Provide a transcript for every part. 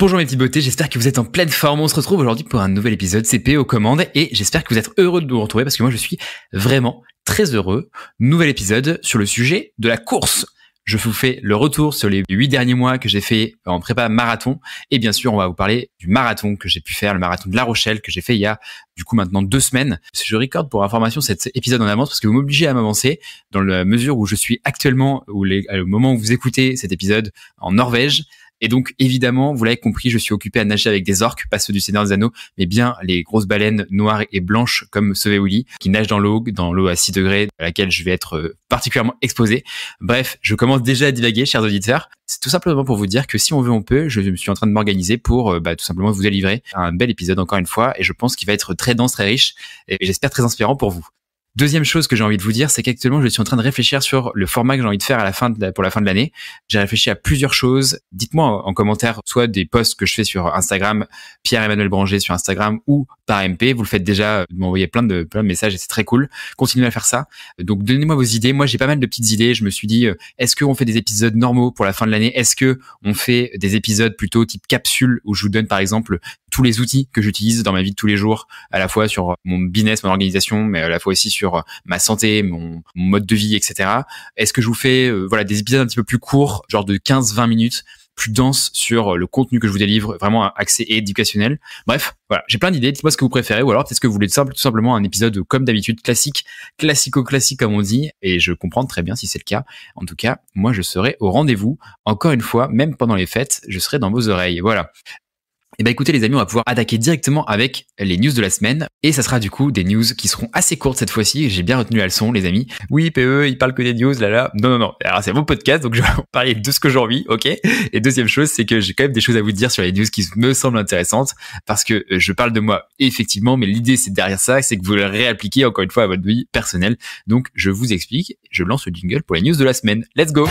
Bonjour mes petites beautés, j'espère que vous êtes en pleine forme. On se retrouve aujourd'hui pour un nouvel épisode CP aux commandes et j'espère que vous êtes heureux de nous retrouver parce que moi je suis vraiment très heureux. Nouvel épisode sur le sujet de la course. Je vous fais le retour sur les huit derniers mois que j'ai fait en prépa marathon. Et bien sûr, on va vous parler du marathon que j'ai pu faire, le marathon de La Rochelle que j'ai fait il y a du coup maintenant deux semaines. Je recorde pour information cet épisode en avance parce que vous m'obligez à m'avancer dans la mesure où je suis actuellement, ou au moment où vous écoutez cet épisode en Norvège. Et donc, évidemment, vous l'avez compris, je suis occupé à nager avec des orques, pas ceux du Seigneur des Anneaux, mais bien les grosses baleines noires et blanches comme Wooly, qui nagent dans l'eau, dans l'eau à 6 degrés, à laquelle je vais être euh, particulièrement exposé. Bref, je commence déjà à divaguer, chers auditeurs. C'est tout simplement pour vous dire que si on veut, on peut. Je me suis en train de m'organiser pour euh, bah, tout simplement vous délivrer un bel épisode encore une fois, et je pense qu'il va être très dense, très riche, et j'espère très inspirant pour vous. Deuxième chose que j'ai envie de vous dire, c'est qu'actuellement, je suis en train de réfléchir sur le format que j'ai envie de faire à la fin pour la fin de l'année. J'ai réfléchi à plusieurs choses. Dites-moi en commentaire, soit des posts que je fais sur Instagram, Pierre-Emmanuel Branger sur Instagram ou par MP. Vous le faites déjà, vous m'envoyez plein de, plein de messages et c'est très cool. Continuez à faire ça. Donc, donnez-moi vos idées. Moi, j'ai pas mal de petites idées. Je me suis dit, euh, est-ce qu'on fait des épisodes normaux pour la fin de l'année? Est-ce que on fait des épisodes plutôt type capsule où je vous donne, par exemple, tous les outils que j'utilise dans ma vie de tous les jours, à la fois sur mon business, mon organisation, mais à la fois aussi sur euh, ma santé, mon, mode de vie, etc. Est-ce que je vous fais euh, voilà des épisodes un petit peu plus courts, genre de 15-20 minutes plus dense sur euh, le contenu que je vous délivre, vraiment un accès éducationnel. Bref, voilà, j'ai plein d'idées, dites-moi ce que vous préférez, ou alors peut ce que vous voulez tout simplement un épisode comme d'habitude, classique, classico-classique comme on dit, et je comprends très bien si c'est le cas. En tout cas, moi je serai au rendez-vous, encore une fois, même pendant les fêtes, je serai dans vos oreilles. Voilà. Et eh ben, écoutez les amis, on va pouvoir attaquer directement avec les news de la semaine. Et ça sera du coup des news qui seront assez courtes cette fois-ci. J'ai bien retenu la leçon les amis. Oui, PE, il parle que des news, là là. Non, non, non. Alors c'est mon podcast, donc je vais parler de ce que j'ai ok Et deuxième chose, c'est que j'ai quand même des choses à vous dire sur les news qui me semblent intéressantes. Parce que euh, je parle de moi, effectivement, mais l'idée c'est derrière ça, c'est que vous le réappliquez encore une fois à votre vie personnelle. Donc je vous explique, je lance le jingle pour les news de la semaine. Let's go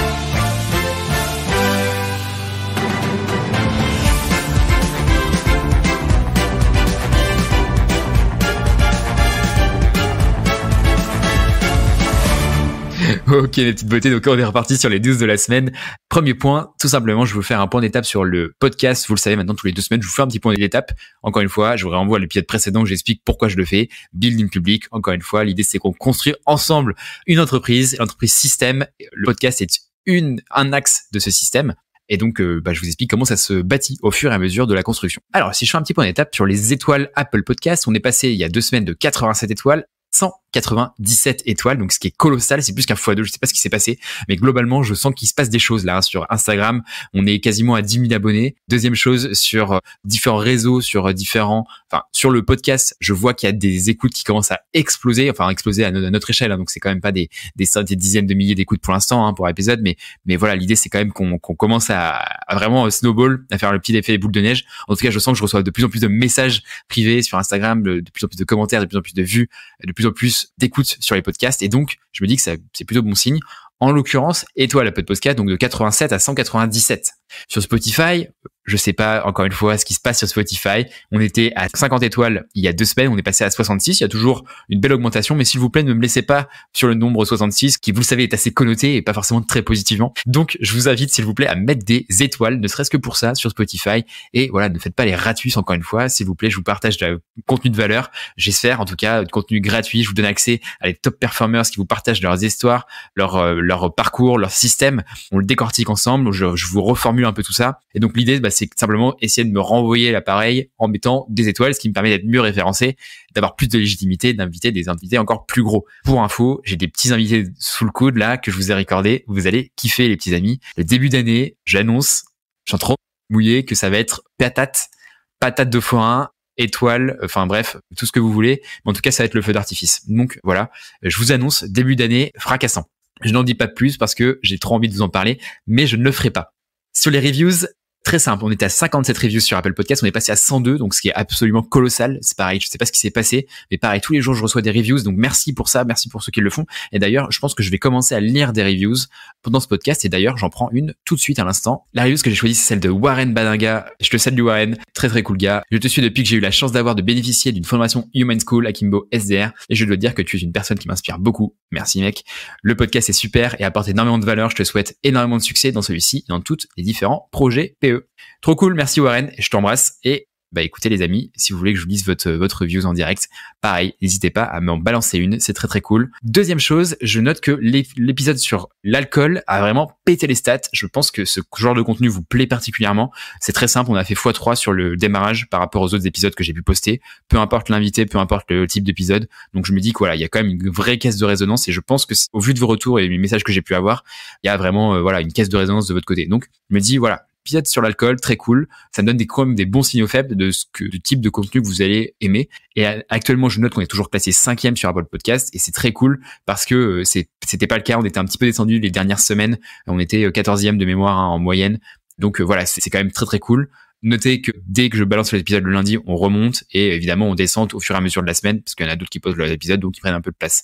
Ok, les petites beautés. Donc, on est reparti sur les 12 de la semaine. Premier point, tout simplement, je veux vous faire un point d'étape sur le podcast. Vous le savez maintenant, tous les deux semaines, je vous fais un petit point d'étape. Encore une fois, je vous renvoie à l'épisode précédent où j'explique pourquoi je le fais. Building public. Encore une fois, l'idée, c'est qu'on construit ensemble une entreprise, l'entreprise système. Le podcast est une, un axe de ce système. Et donc, euh, bah, je vous explique comment ça se bâtit au fur et à mesure de la construction. Alors, si je fais un petit point d'étape sur les étoiles Apple Podcast, on est passé il y a deux semaines de 87 étoiles, 100 97 étoiles, donc ce qui est colossal, c'est plus qu'un fois deux. je sais pas ce qui s'est passé, mais globalement, je sens qu'il se passe des choses là hein, sur Instagram, on est quasiment à 10 000 abonnés. Deuxième chose, sur euh, différents réseaux, sur euh, différents, enfin, sur le podcast, je vois qu'il y a des écoutes qui commencent à exploser, enfin, exploser à, notre échelle, hein, donc c'est quand même pas des, des, des dizaines de milliers d'écoutes pour l'instant, hein, pour épisode, mais, mais voilà, l'idée c'est quand même qu'on commence à, vraiment snowball, à faire le petit effet boule de neige. En tout cas, je sens que je reçois de plus en plus de messages privés sur Instagram, de plus en plus de commentaires, de plus en plus de vues, de plus en plus d'écoute sur les podcasts. Et donc, je me dis que c'est plutôt bon signe. En l'occurrence, étoile à Podcast, donc de 87 à 197. Sur Spotify, je sais pas, encore une fois, ce qui se passe sur Spotify. On était à 50 étoiles il y a deux semaines, on est passé à 66. Il y a toujours une belle augmentation, mais s'il vous plaît, ne me laissez pas sur le nombre 66, qui, vous le savez, est assez connoté et pas forcément très positivement. Donc, je vous invite, s'il vous plaît, à mettre des étoiles, ne serait-ce que pour ça, sur Spotify. Et voilà, ne faites pas les gratuits. encore une fois. S'il vous plaît, je vous partage du contenu de valeur. J'espère, en tout cas, du contenu gratuit. Je vous donne accès à les top performers qui vous partagent leurs histoires, leur, euh, leur parcours, leur système. On le décortique ensemble. Je, je vous reformule un peu tout ça. Et donc, l'idée, bah, c'est simplement essayer de me renvoyer l'appareil en mettant des étoiles, ce qui me permet d'être mieux référencé, d'avoir plus de légitimité, d'inviter des invités encore plus gros. Pour info, j'ai des petits invités sous le coude là que je vous ai recordé. Vous allez kiffer les petits amis. Le début d'année, j'annonce, j'en trop mouillé que ça va être patate, patate de forain, étoile, enfin bref, tout ce que vous voulez. Mais en tout cas, ça va être le feu d'artifice. Donc voilà, je vous annonce début d'année fracassant. Je n'en dis pas plus parce que j'ai trop envie de vous en parler, mais je ne le ferai pas. Sur les reviews, Très simple, on était à 57 reviews sur Apple Podcast, on est passé à 102, donc ce qui est absolument colossal. C'est pareil, je sais pas ce qui s'est passé, mais pareil, tous les jours je reçois des reviews, donc merci pour ça, merci pour ceux qui le font. Et d'ailleurs, je pense que je vais commencer à lire des reviews pendant ce podcast, et d'ailleurs j'en prends une tout de suite à l'instant. La review que j'ai choisie, c'est celle de Warren Badinga. Je te salue Warren, très très cool gars. Je te suis depuis que j'ai eu la chance d'avoir de bénéficier d'une formation Human School à Kimbo SDR, et je dois dire que tu es une personne qui m'inspire beaucoup. Merci mec. Le podcast est super et apporte énormément de valeur. Je te souhaite énormément de succès dans celui-ci et dans tous les différents projets Trop cool, merci Warren, je t'embrasse. Et bah écoutez les amis, si vous voulez que je vous lise votre, votre views en direct, pareil, n'hésitez pas à m'en balancer une, c'est très très cool. Deuxième chose, je note que l'épisode sur l'alcool a vraiment pété les stats. Je pense que ce genre de contenu vous plaît particulièrement. C'est très simple, on a fait x3 sur le démarrage par rapport aux autres épisodes que j'ai pu poster, peu importe l'invité, peu importe le type d'épisode. Donc je me dis que voilà, il y a quand même une vraie caisse de résonance et je pense que au vu de vos retours et les messages que j'ai pu avoir, il y a vraiment euh, voilà une caisse de résonance de votre côté. Donc je me dis voilà, piètre sur l'alcool, très cool. Ça me donne des, quand des bons signaux faibles de ce que, du type de contenu que vous allez aimer. Et actuellement, je note qu'on est toujours classé cinquième sur Apple Podcast et c'est très cool parce que euh, c'était pas le cas. On était un petit peu descendu les dernières semaines. On était 14 euh, de mémoire hein, en moyenne. Donc euh, voilà, c'est quand même très très cool. Notez que dès que je balance l'épisode le lundi, on remonte et évidemment on descend au fur et à mesure de la semaine parce qu'il y en a d'autres qui posent leurs épisodes, donc ils prennent un peu de place.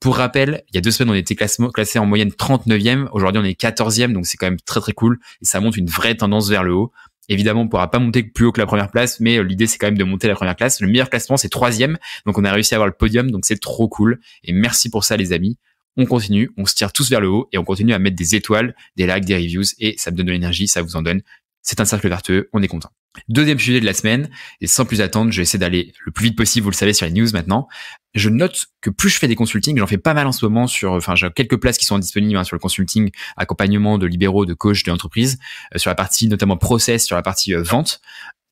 Pour rappel, il y a deux semaines, on était classé en moyenne 39e. Aujourd'hui, on est 14e, donc c'est quand même très très cool. Et ça monte une vraie tendance vers le haut. Évidemment, on pourra pas monter plus haut que la première place, mais euh, l'idée c'est quand même de monter la première classe. Le meilleur classement c'est troisième, donc on a réussi à avoir le podium, donc c'est trop cool. Et merci pour ça, les amis. On continue, on se tire tous vers le haut et on continue à mettre des étoiles, des likes, des reviews et ça me donne de l'énergie, ça vous en donne. C'est un cercle vertueux, on est content. Deuxième sujet de la semaine, et sans plus attendre, je vais essayer d'aller le plus vite possible, vous le savez, sur les news maintenant. Je note que plus je fais des consultings, j'en fais pas mal en ce moment sur, enfin, j'ai quelques places qui sont disponibles hein, sur le consulting, accompagnement de libéraux, de coachs, d'entreprises, euh, sur la partie notamment process, sur la partie euh, vente.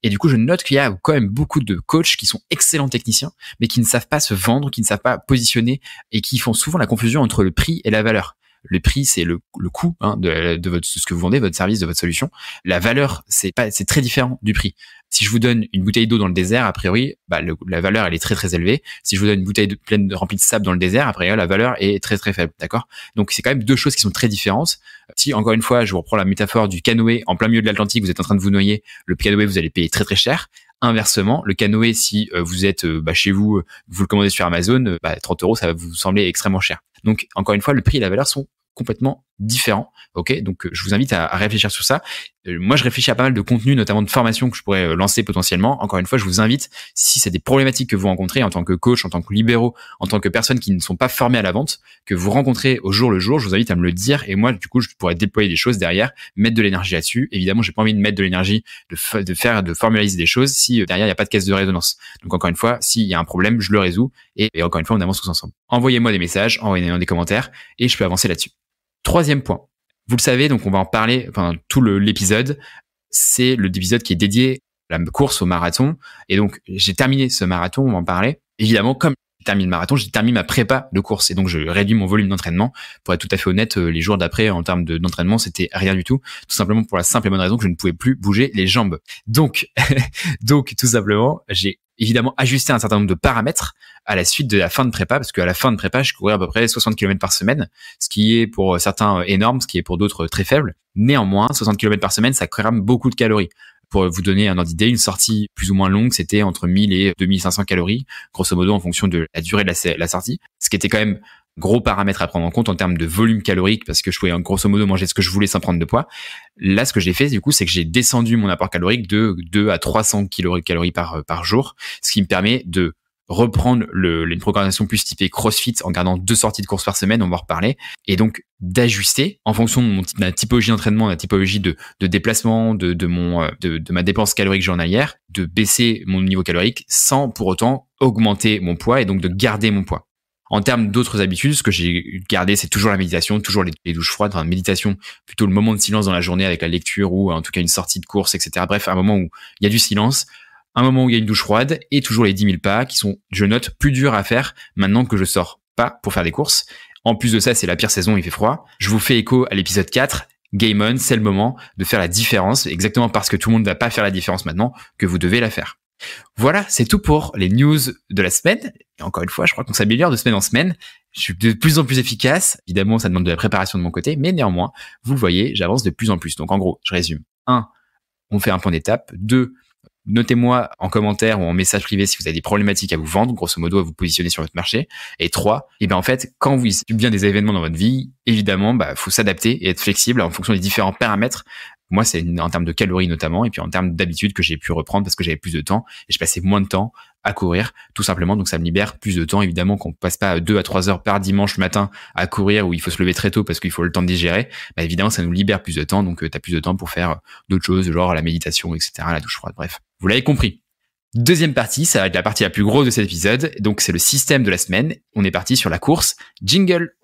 Et du coup, je note qu'il y a quand même beaucoup de coachs qui sont excellents techniciens, mais qui ne savent pas se vendre, qui ne savent pas positionner et qui font souvent la confusion entre le prix et la valeur. Le prix, c'est le, le coût hein, de, de, votre, ce que vous vendez, votre service, de votre solution. La valeur, c'est pas, c'est très différent du prix. Si je vous donne une bouteille d'eau dans le désert, a priori, bah, la valeur elle est très très élevée. Si je vous donne une bouteille pleine remplie de sable dans le désert, a priori la valeur est très très faible, d'accord Donc c'est quand même deux choses qui sont très différentes. Si encore une fois, je vous reprends la métaphore du canoë en plein milieu de l'Atlantique, vous êtes en train de vous noyer, le canoë vous allez payer très très cher. Inversement, le canoë, si euh, vous êtes euh, bah, chez vous, euh, vous le commandez sur Amazon, bah, 30 euros, ça va vous sembler extrêmement cher. Donc, encore une fois, le prix et la valeur sont complètement différents. Ok, donc euh, je vous invite à, réfléchir sur ça. Euh, moi, je réfléchis à pas mal de contenu, notamment de formation que je pourrais euh, lancer potentiellement. Encore une fois, je vous invite, si c'est des problématiques que vous rencontrez en tant que coach, en tant que libéraux, en tant que personnes qui ne sont pas formées à la vente, que vous rencontrez au jour le jour, je vous invite à me le dire. Et moi, du coup, je pourrais déployer des choses derrière, mettre de l'énergie là-dessus. Évidemment, j'ai pas envie de mettre de l'énergie, de, faire, de formaliser des choses si derrière il n'y a pas de caisse de résonance. Donc encore une fois, s'il y a un problème, je le résous et, et encore une fois, on avance tous ensemble. Envoyez-moi des messages, envoyez-moi des commentaires et je peux avancer là-dessus. Troisième point. Vous le savez, donc on va en parler, pendant tout l'épisode. C'est l'épisode qui est dédié à la course au marathon. Et donc, j'ai terminé ce marathon, on va en parler. Évidemment, comme j'ai terminé le marathon, j'ai terminé ma prépa de course. Et donc, je réduis mon volume d'entraînement. Pour être tout à fait honnête, euh, les jours d'après, en termes d'entraînement, c'était rien du tout. Tout simplement pour la simple et bonne raison que je ne pouvais plus bouger les jambes. Donc, donc, tout simplement, j'ai évidemment ajuster un certain nombre de paramètres à la suite de la fin de prépa, parce qu'à la fin de prépa, je courais à peu près 60 km par semaine, ce qui est pour certains euh, énorme, ce qui est pour d'autres euh, très faible. Néanmoins, 60 km par semaine, ça crame beaucoup de calories. Pour vous donner un ordre d'idée, une sortie plus ou moins longue, c'était entre 1000 et 2500 calories, grosso modo en fonction de la durée de la, la sortie, ce qui était quand même gros paramètre à prendre en compte en termes de volume calorique parce que je pouvais grosso modo manger ce que je voulais sans prendre de poids. Là, ce que j'ai fait, du coup, c'est que j'ai descendu mon apport calorique de 2 à 300 calories euh, par, jour, ce qui me permet de reprendre le, une programmation plus typée CrossFit en gardant deux sorties de course par semaine, on va en reparler, et donc d'ajuster en fonction de, ma typologie d'entraînement, de ma typologie de, déplacement, de, mon, euh, de, de, ma dépense calorique journalière, de baisser mon niveau calorique sans pour autant augmenter mon poids et donc de garder mon poids. En termes d'autres habitudes, ce que j'ai gardé, c'est toujours la méditation, toujours les, douches froides, enfin méditation, plutôt le moment de silence dans la journée avec la lecture ou euh, en tout cas une sortie de course, etc. Bref, un moment où il y a du silence, un moment où il y a une douche froide et toujours les 10 000 pas qui sont, je note, plus durs à faire maintenant que je sors pas pour faire des courses. En plus de ça, c'est la pire saison, il fait froid. Je vous fais écho à l'épisode 4, Game On, c'est le moment de faire la différence, exactement parce que tout le monde va pas faire la différence maintenant que vous devez la faire. Voilà, c'est tout pour les news de la semaine. Et encore une fois, je crois qu'on s'améliore de semaine en semaine. Je suis de plus en plus efficace. Évidemment, ça demande de la préparation de mon côté, mais néanmoins, vous voyez, j'avance de plus en plus. Donc en gros, je résume. un, On fait un point d'étape. Deux, Notez-moi en commentaire ou en message privé si vous avez des problématiques à vous vendre, grosso modo à vous positionner sur votre marché. Et trois, et eh bien en fait, quand vous subissez bien des événements dans votre vie, évidemment, bah faut s'adapter et être flexible en fonction des différents paramètres moi, c'est en termes de calories notamment, et puis en termes d'habitude que j'ai pu reprendre parce que j'avais plus de temps et je passais moins de temps à courir, tout simplement. Donc, ça me libère plus de temps. Évidemment, qu'on passe pas deux à trois heures par dimanche matin à courir où il faut se lever très tôt parce qu'il faut le temps de digérer. Bah, évidemment, ça nous libère plus de temps. Donc, euh, tu as plus de temps pour faire euh, d'autres choses, genre la méditation, etc., la douche froide. Bref, vous l'avez compris. Deuxième partie, ça va être la partie la plus grosse de cet épisode. Donc, c'est le système de la semaine. On est parti sur la course. Jingle.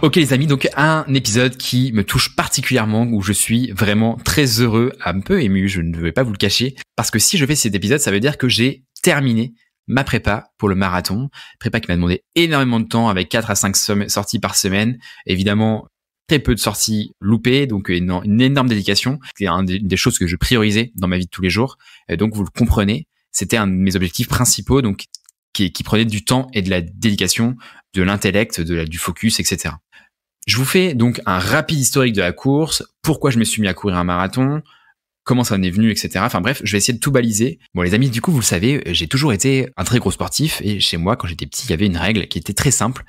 Ok les amis, donc un épisode qui me touche particulièrement, où je suis vraiment très heureux, un peu ému, je ne vais pas vous le cacher, parce que si je fais cet épisode, ça veut dire que j'ai terminé ma prépa pour le marathon, prépa qui m'a demandé énormément de temps avec 4 à 5 sorties par semaine, évidemment très peu de sorties loupées, donc une énorme dédication, c'est une des choses que je priorisais dans ma vie de tous les jours, donc vous le comprenez, c'était un de mes objectifs principaux, donc qui, qui prenait du temps et de la dédication, de l'intellect, du focus, etc. Je vous fais donc un rapide historique de la course, pourquoi je me suis mis à courir un marathon, comment ça en est venu, etc. Enfin bref, je vais essayer de tout baliser. Bon les amis, du coup, vous le savez, j'ai toujours été un très gros sportif et chez moi, quand j'étais petit, il y avait une règle qui était très simple,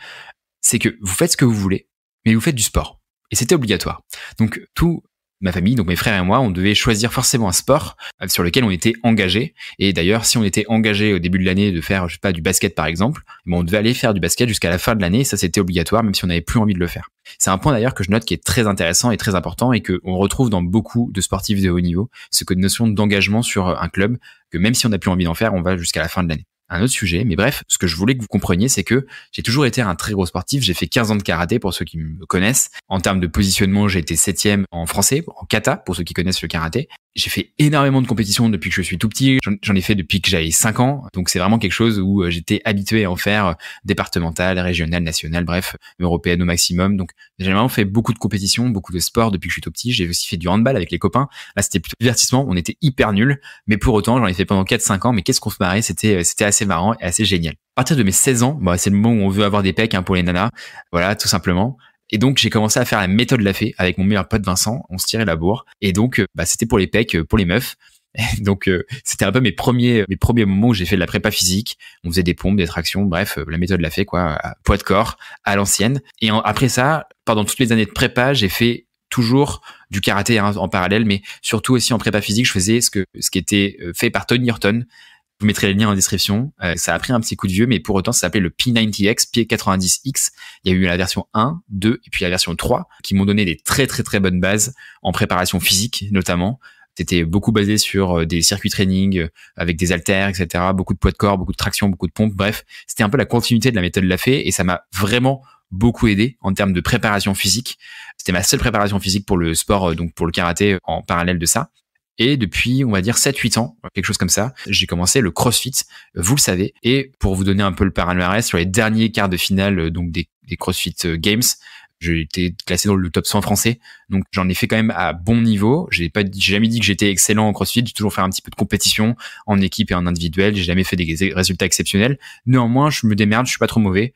c'est que vous faites ce que vous voulez, mais vous faites du sport. Et c'était obligatoire. Donc tout ma famille, donc mes frères et moi, on devait choisir forcément un sport euh, sur lequel on était engagé. Et d'ailleurs, si on était engagé au début de l'année de faire, je sais pas, du basket par exemple, on devait aller faire du basket jusqu'à la fin de l'année. Ça, c'était obligatoire, même si on n'avait plus envie de le faire. C'est un point d'ailleurs que je note qui est très intéressant et très important et que on retrouve dans beaucoup de sportifs de haut niveau, ce que notion d'engagement sur un club, que même si on n'a plus envie d'en faire, on va jusqu'à la fin de l'année un autre sujet. Mais bref, ce que je voulais que vous compreniez, c'est que j'ai toujours été un très gros sportif. J'ai fait 15 ans de karaté pour ceux qui me connaissent. En termes de positionnement, j'ai été septième en français, en kata pour ceux qui connaissent le karaté j'ai fait énormément de compétitions depuis que je suis tout petit. J'en ai fait depuis que j'avais 5 ans. Donc c'est vraiment quelque chose où euh, j'étais habitué à en faire euh, départemental, régional, national, bref, européenne au maximum. Donc j'ai vraiment fait beaucoup de compétitions, beaucoup de sports depuis que je suis tout petit. J'ai aussi fait du handball avec les copains. Là, c'était plutôt divertissement. On était hyper nuls. Mais pour autant, j'en ai fait pendant 4-5 ans. Mais qu'est-ce qu'on se marrait? C'était, euh, c'était assez marrant et assez génial. À partir de mes 16 ans, bah, c'est le moment où on veut avoir des pecs hein, pour les nanas. Voilà, tout simplement. Et donc, j'ai commencé à faire la méthode la fée avec mon meilleur pote Vincent. On se tirait la bourre. Et donc, euh, bah, c'était pour les pecs, euh, pour les meufs. donc, euh, c'était un peu mes premiers, mes premiers moments où j'ai fait de la prépa physique. On faisait des pompes, des tractions, bref, la méthode la fée, quoi, poids de corps, à l'ancienne. Et après ça, pendant toutes les années de prépa, j'ai fait toujours du karaté hein, en parallèle, mais surtout aussi en prépa physique, je faisais ce que ce qui était fait par Tony Horton, vous mettrez les liens en description. Euh, ça a pris un petit coup de vieux, mais pour autant, ça s'appelait le P90X, P90X. Il y a eu la version 1, 2 et puis la version 3 qui m'ont donné des très très très bonnes bases en préparation physique notamment. C'était beaucoup basé sur euh, des circuits training euh, avec des haltères, etc. Beaucoup de poids de corps, beaucoup de traction, beaucoup de pompes. Bref, c'était un peu la continuité de la méthode Lafay et ça m'a vraiment beaucoup aidé en termes de préparation physique. C'était ma seule préparation physique pour le sport, donc pour le karaté en parallèle de ça. Et depuis, on va dire 7-8 ans, quelque chose comme ça, j'ai commencé le CrossFit, vous le savez. Et pour vous donner un peu le paranoïa sur les derniers quarts de finale euh, donc des, des CrossFit euh, Games, j'ai été classé dans le top 100 français. Donc j'en ai fait quand même à bon niveau. J'ai pas j'ai jamais dit que j'étais excellent en crossfit, j'ai toujours fait un petit peu de compétition en équipe et en individuel, j'ai jamais fait des résultats exceptionnels. Néanmoins, je me démerde, je suis pas trop mauvais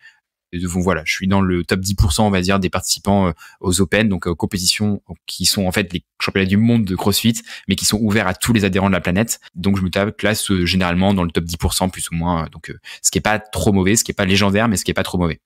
je suis dans le top 10%, on va dire, des participants euh, aux Open, donc aux euh, compétitions qui sont en fait les championnats du monde de CrossFit, mais qui sont ouverts à tous les adhérents de la planète. Donc, je me classe euh, généralement dans le top 10%, plus ou moins. donc, ce qui est pas trop mauvais, ce qui est pas légendaire, mais ce qui est pas trop mauvais.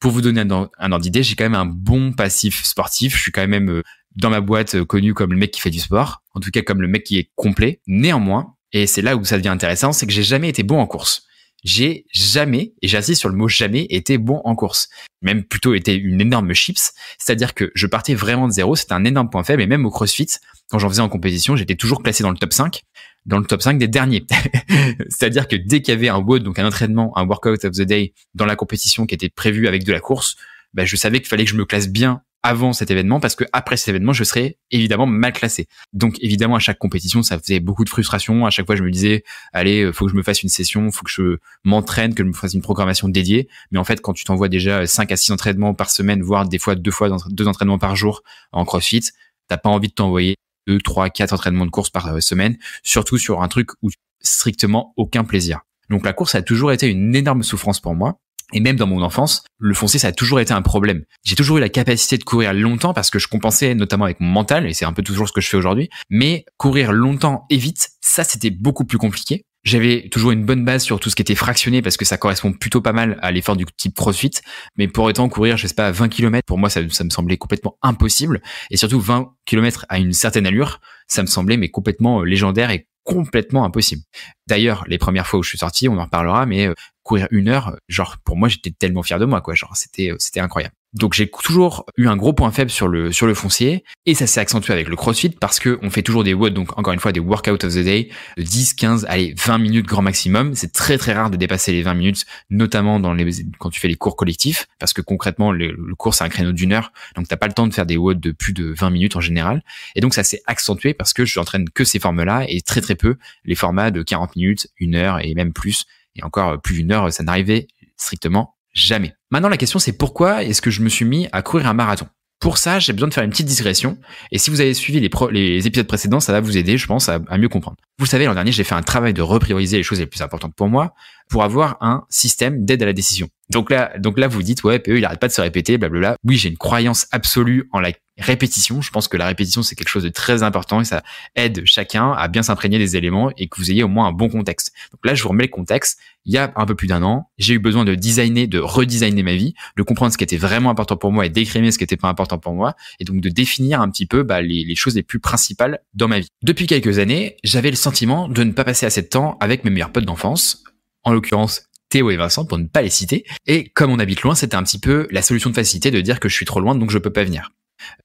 Pour vous donner un, ordre d'idée, j'ai quand même un bon passif sportif. Je suis quand même dans ma boîte connu comme le mec qui fait du sport, en tout cas comme le mec qui est complet. Néanmoins, et c'est là où ça devient intéressant, c'est que j'ai jamais été bon en course j'ai jamais, et j'insiste sur le mot jamais, été bon en course. Même plutôt été une énorme chips, c'est-à-dire que je partais vraiment de zéro, c'était un énorme point faible, et même au CrossFit, quand j'en faisais en compétition, j'étais toujours classé dans le top 5, dans le top 5 des derniers. c'est-à-dire que dès qu'il y avait un WOD, donc un entraînement, un workout of the day dans la compétition qui était prévue avec de la course, bah, je savais qu'il fallait que je me classe bien avant cet événement parce que après cet événement, je serais évidemment mal classé. Donc évidemment, à chaque compétition, ça faisait beaucoup de frustration. À chaque fois, je me disais, allez, euh, faut que je me fasse une session, faut que je m'entraîne, que je me fasse une programmation dédiée. Mais en fait, quand tu t'envoies déjà 5 euh, à 6 entraînements par semaine, voire des fois deux fois deux entraînements par jour en CrossFit, t'as pas envie de t'envoyer deux, trois, quatre entraînements de course par euh, semaine, surtout sur un truc où strictement aucun plaisir. Donc la course a toujours été une énorme souffrance pour moi. Et même dans mon enfance, le foncé, ça a toujours été un problème. J'ai toujours eu la capacité de courir longtemps parce que je compensais notamment avec mon mental, et c'est un peu toujours ce que je fais aujourd'hui. Mais courir longtemps et vite, ça, c'était beaucoup plus compliqué. J'avais toujours une bonne base sur tout ce qui était fractionné parce que ça correspond plutôt pas mal à l'effort du type crossfit. Mais pour autant, courir, je sais pas, 20 km, pour moi, ça, me semblait complètement impossible. Et surtout, 20 km à une certaine allure, ça me semblait, mais complètement euh, légendaire et complètement impossible. D'ailleurs, les premières fois où je suis sorti, on en reparlera, mais euh, courir une heure, genre pour moi j'étais tellement fier de moi quoi, genre c'était c'était incroyable. Donc j'ai toujours eu un gros point faible sur le sur le foncier et ça s'est accentué avec le CrossFit parce que on fait toujours des wods donc encore une fois des workouts of the day de 10 15 allez 20 minutes grand maximum, c'est très très rare de dépasser les 20 minutes notamment dans les quand tu fais les cours collectifs parce que concrètement le, cours c'est un créneau d'une heure donc t'as pas le temps de faire des wods de plus de 20 minutes en général et donc ça s'est accentué parce que je n'entraîne que ces formes-là et très très peu les formats de 40 minutes, une heure et même plus et encore euh, plus d'une heure, ça n'arrivait strictement jamais. Maintenant, la question, c'est pourquoi est-ce que je me suis mis à courir un marathon pour ça, j'ai besoin de faire une petite digression. Et si vous avez suivi les, épisodes précédents, ça va vous aider, je pense, à, mieux comprendre. Vous savez, l'an dernier, j'ai fait un travail de reprioriser les choses les plus importantes pour moi pour avoir un système d'aide à la décision. Donc là, donc là, vous dites, ouais, PE, il arrête pas de se répéter, blablabla. Oui, j'ai une croyance absolue en la répétition. Je pense que la répétition, c'est quelque chose de très important et ça aide chacun à bien s'imprégner des éléments et que vous ayez au moins un bon contexte. Donc là, je vous remets le contexte. Il y a un peu plus d'un an, j'ai eu besoin de designer, de redesigner ma vie, de comprendre ce qui était vraiment important pour moi et d'écrimer ce qui était pas important pour moi et donc de définir un petit peu bah, les, les choses les plus principales dans ma vie. Depuis quelques années, j'avais le sentiment de ne pas passer assez de temps avec mes meilleurs potes d'enfance, en l'occurrence Théo et Vincent pour ne pas les citer. Et comme on habite loin, c'était un petit peu la solution de facilité de dire que je suis trop loin donc je ne peux pas venir.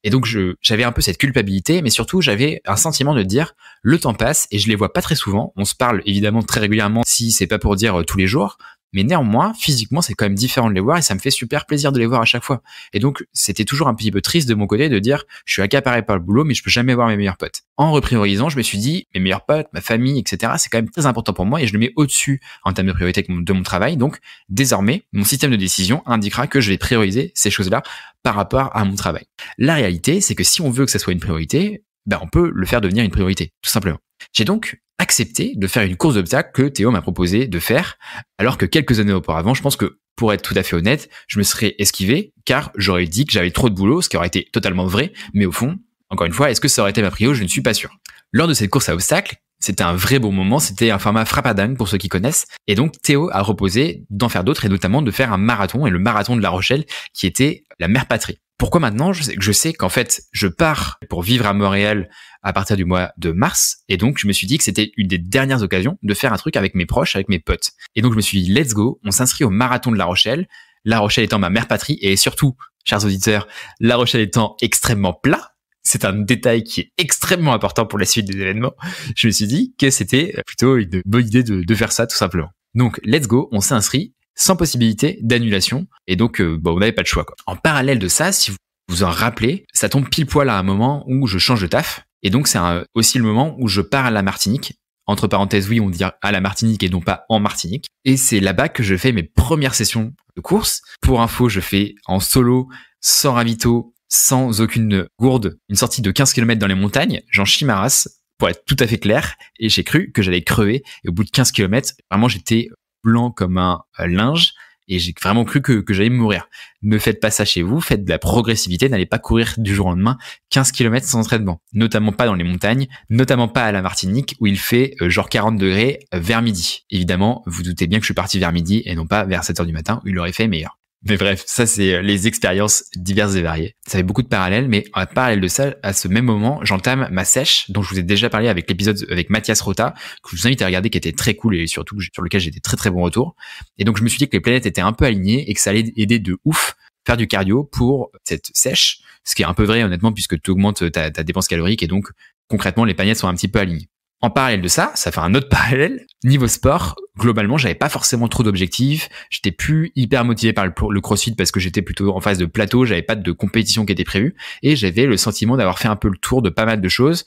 Et donc j'avais un peu cette culpabilité, mais surtout j'avais un sentiment de dire le temps passe et je les vois pas très souvent. On se parle évidemment très régulièrement si c'est pas pour dire euh, tous les jours, mais néanmoins, physiquement, c'est quand même différent de les voir et ça me fait super plaisir de les voir à chaque fois. Et donc, c'était toujours un petit peu triste de mon côté de dire, je suis accaparé par le boulot, mais je peux jamais voir mes meilleurs potes. En repriorisant, je me suis dit, mes meilleurs potes, ma famille, etc., c'est quand même très important pour moi et je le mets au-dessus en termes de priorité de mon travail. Donc, désormais, mon système de décision indiquera que je vais prioriser ces choses-là par rapport à mon travail. La réalité, c'est que si on veut que ça soit une priorité, ben on peut le faire devenir une priorité, tout simplement. J'ai donc accepté de faire une course d'obstacles que Théo m'a proposé de faire, alors que quelques années auparavant, je pense que pour être tout à fait honnête, je me serais esquivé car j'aurais dit que j'avais trop de boulot, ce qui aurait été totalement vrai, mais au fond, encore une fois, est-ce que ça aurait été ma priorité, Je ne suis pas sûr. Lors de cette course à obstacles, c'était un vrai bon moment, c'était un format frappadingue pour ceux qui connaissent. Et donc Théo a reposé d'en faire d'autres et notamment de faire un marathon et le marathon de La Rochelle qui était la mère patrie. Pourquoi maintenant Je sais, qu'en fait, je pars pour vivre à Montréal à partir du mois de mars. Et donc, je me suis dit que c'était une des dernières occasions de faire un truc avec mes proches, avec mes potes. Et donc, je me suis dit, let's go, on s'inscrit au marathon de La Rochelle. La Rochelle étant ma mère patrie et surtout, chers auditeurs, La Rochelle étant extrêmement plat, c'est un détail qui est extrêmement important pour la suite des événements, je me suis dit que c'était plutôt une bonne idée de, faire ça tout simplement. Donc let's go, on s'inscrit sans possibilité d'annulation et donc euh, bah, on n'avait pas de choix. Quoi. En parallèle de ça, si vous vous en rappelez, ça tombe pile poil à un moment où je change de taf et donc c'est aussi le moment où je pars à la Martinique. Entre parenthèses, oui, on dit à la Martinique et non pas en Martinique. Et c'est là-bas que je fais mes premières sessions de course. Pour info, je fais en solo, sans ravito, sans aucune gourde, une sortie de 15 km dans les montagnes, j'en chimaras, pour être tout à fait clair, et j'ai cru que j'allais crever. Et au bout de 15 km, vraiment, j'étais blanc comme un euh, linge, et j'ai vraiment cru que, j'allais mourir. Ne faites pas ça chez vous, faites de la progressivité, n'allez pas courir du jour au lendemain 15 km sans entraînement, notamment pas dans les montagnes, notamment pas à la Martinique où il fait euh, genre 40 degrés euh, vers midi. Évidemment, vous doutez bien que je suis parti vers midi et non pas vers 7 h du matin où il aurait fait meilleur. Mais bref, ça c'est euh, les expériences diverses et variées. Ça fait beaucoup de parallèles, mais en parallèle de ça, à ce même moment, j'entame ma sèche dont je vous ai déjà parlé avec l'épisode avec Mathias Rota, que je vous invite à regarder, qui était très cool et surtout sur lequel j'ai des très très bons retours. Et donc je me suis dit que les planètes étaient un peu alignées et que ça allait aider de ouf faire du cardio pour cette sèche, ce qui est un peu vrai honnêtement puisque tu augmentes ta, ta dépense calorique et donc concrètement les planètes sont un petit peu alignées. En parallèle de ça, ça fait un autre parallèle. Niveau sport, globalement, j'avais pas forcément trop d'objectifs. J'étais plus hyper motivé par le, crossfit parce que j'étais plutôt en phase de plateau. J'avais pas de compétition qui était prévue et j'avais le sentiment d'avoir fait un peu le tour de pas mal de choses.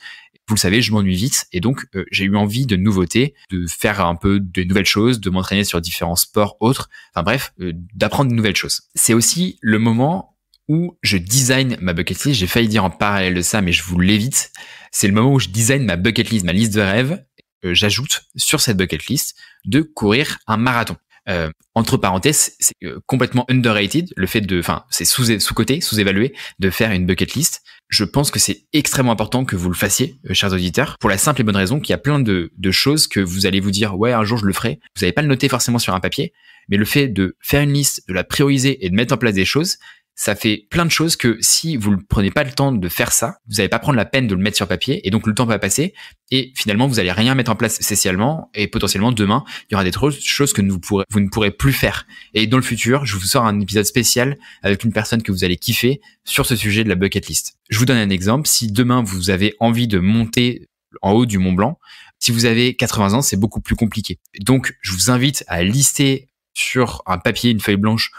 Vous le savez, je m'ennuie vite et donc euh, j'ai eu envie de nouveautés, de faire un peu de nouvelles choses, de m'entraîner sur différents sports autres. Enfin bref, euh, d'apprendre de nouvelles choses. C'est aussi le moment où je design ma bucket list. J'ai failli dire en parallèle de ça, mais je vous l'évite. C'est le moment où je design ma bucket list, ma liste de rêves. Euh, j'ajoute sur cette bucket list de courir un marathon. Euh, entre parenthèses, c'est euh, complètement underrated le fait de, enfin, c'est sous sous côté, sous évalué de faire une bucket list. Je pense que c'est extrêmement important que vous le fassiez, chers auditeurs, pour la simple et bonne raison qu'il y a plein de, de choses que vous allez vous dire ouais un jour je le ferai. Vous n'allez pas le noter forcément sur un papier, mais le fait de faire une liste, de la prioriser et de mettre en place des choses, ça fait plein de choses que si vous ne prenez pas le temps de faire ça, vous n'allez pas prendre la peine de le mettre sur papier et donc le temps va passer et finalement vous n'allez rien mettre en place spécialement et potentiellement demain il y aura des choses que vous, vous ne pourrez plus faire. Et dans le futur, je vous sors un épisode spécial avec une personne que vous allez kiffer sur ce sujet de la bucket list. Je vous donne un exemple. Si demain vous avez envie de monter en haut du Mont Blanc, si vous avez 80 ans, c'est beaucoup plus compliqué. Donc je vous invite à lister sur un papier, une feuille blanche,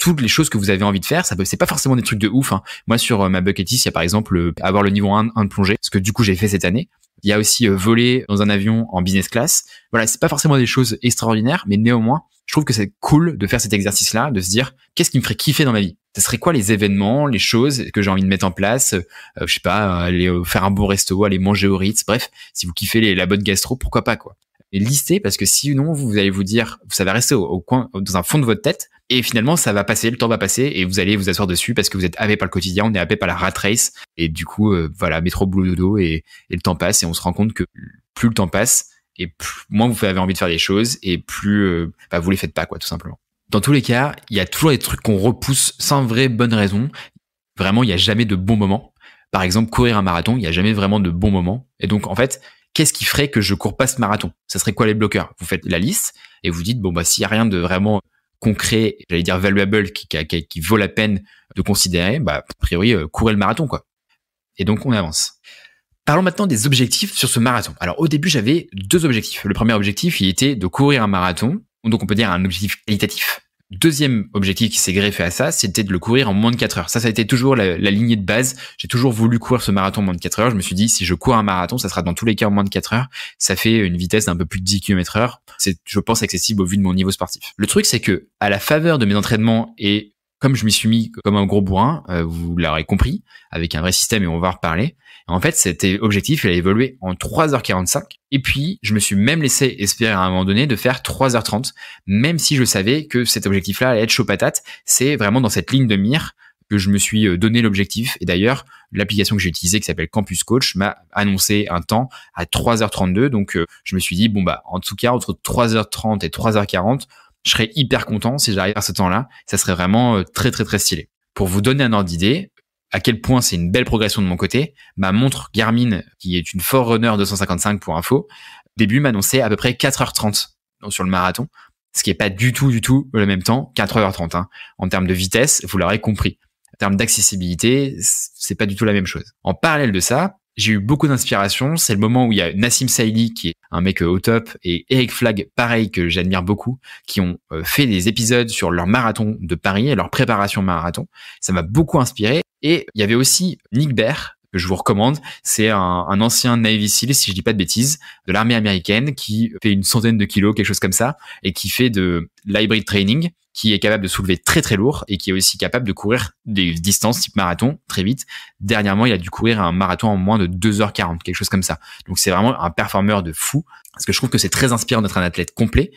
toutes les choses que vous avez envie de faire. Ça peut, c'est pas forcément des trucs de ouf. Hein. Moi, sur euh, ma bucket list, il y a par exemple euh, avoir le niveau 1, de plongée, ce que du coup j'ai fait cette année. Il y a aussi euh, voler dans un avion en business class. Voilà, c'est pas forcément des choses extraordinaires, mais néanmoins, je trouve que c'est cool de faire cet exercice-là, de se dire qu'est-ce qui me ferait kiffer dans ma vie. Ce serait quoi les événements, les choses que j'ai envie de mettre en place euh, Je sais pas, aller faire un bon resto, aller manger au Ritz. Bref, si vous kiffez les, la bonne gastro, pourquoi pas quoi les lister parce que sinon vous allez vous dire, ça va rester au, coin, dans un fond de votre tête et finalement ça va passer, le temps va passer et vous allez vous asseoir dessus parce que vous êtes happé par le quotidien, on est happé par la rat race et du coup euh, voilà métro boulot dodo et, le temps passe et on se rend compte que plus le temps passe et plus, moins vous avez envie de faire des choses et plus euh, bah, vous les faites pas quoi tout simplement. Dans tous les cas, il y a toujours des trucs qu'on repousse sans vraie bonne raison. Vraiment, il n'y a jamais de bon moment. Par exemple, courir un marathon, il n'y a jamais vraiment de bon moment. Et donc, en fait, qu'est-ce qui ferait que je cours pas ce marathon Ça serait quoi les bloqueurs Vous faites la liste et vous dites bon bah s'il n'y a rien de vraiment concret, j'allais dire valuable, qui, vaut la peine de considérer, bah a priori euh, courez le marathon quoi. Et donc on avance. Parlons maintenant des objectifs sur ce marathon. Alors au début j'avais deux objectifs. Le premier objectif il était de courir un marathon, donc on peut dire un objectif qualitatif deuxième objectif qui s'est greffé à ça, c'était de le courir en moins de 4 heures. Ça, ça a été toujours la, lignée de base. J'ai toujours voulu courir ce marathon en moins de 4 heures. Je me suis dit, si je cours un marathon, ça sera dans tous les cas en moins de 4 heures. Ça fait une vitesse d'un peu plus de 10 km heure. C'est, je pense, accessible au vu de mon niveau sportif. Le truc, c'est que, à la faveur de mes entraînements et comme je m'y suis mis comme un gros bourrin, euh, vous l'aurez compris, avec un vrai système et on va en reparler, en fait, cet objectif, il a évolué en 3h45. Et puis, je me suis même laissé espérer à un moment donné de faire 3h30, même si je savais que cet objectif-là allait être chaud patate. C'est vraiment dans cette ligne de mire que je me suis euh, donné l'objectif. Et d'ailleurs, l'application que j'ai utilisée qui s'appelle Campus Coach m'a annoncé un temps à 3h32. Donc, euh, je me suis dit, bon, bah, en tout cas, entre 3h30 et 3h40, je serais hyper content si j'arrivais à ce temps-là. Ça serait vraiment euh, très, très, très stylé. Pour vous donner un ordre d'idée, à quel point c'est une belle progression de mon côté, ma montre Garmin, qui est une Forerunner 255 pour info, début m'annonçait à peu près 4h30 sur le marathon, ce qui est pas du tout, du tout le même temps, 4h30. Hein. En termes de vitesse, vous l'aurez compris. En termes d'accessibilité, c'est pas du tout la même chose. En parallèle de ça, j'ai eu beaucoup d'inspiration. C'est le moment où il y a Nassim Saidi qui est un mec euh, au top, et Eric Flagg, pareil, que j'admire beaucoup, qui ont euh, fait des épisodes sur leur marathon de Paris et leur préparation marathon. Ça m'a beaucoup inspiré et il y avait aussi Nick Bear, que je vous recommande. C'est un, un, ancien Navy SEAL, si je dis pas de bêtises, de l'armée américaine, qui fait une centaine de kilos, quelque chose comme ça, et qui fait de, l'hybrid training qui est capable de soulever très très lourd et qui est aussi capable de courir des distances type marathon très vite. Dernièrement, il a dû courir un marathon en moins de 2h40, quelque chose comme ça. Donc c'est vraiment un performeur de fou parce que je trouve que c'est très inspirant d'être un athlète complet.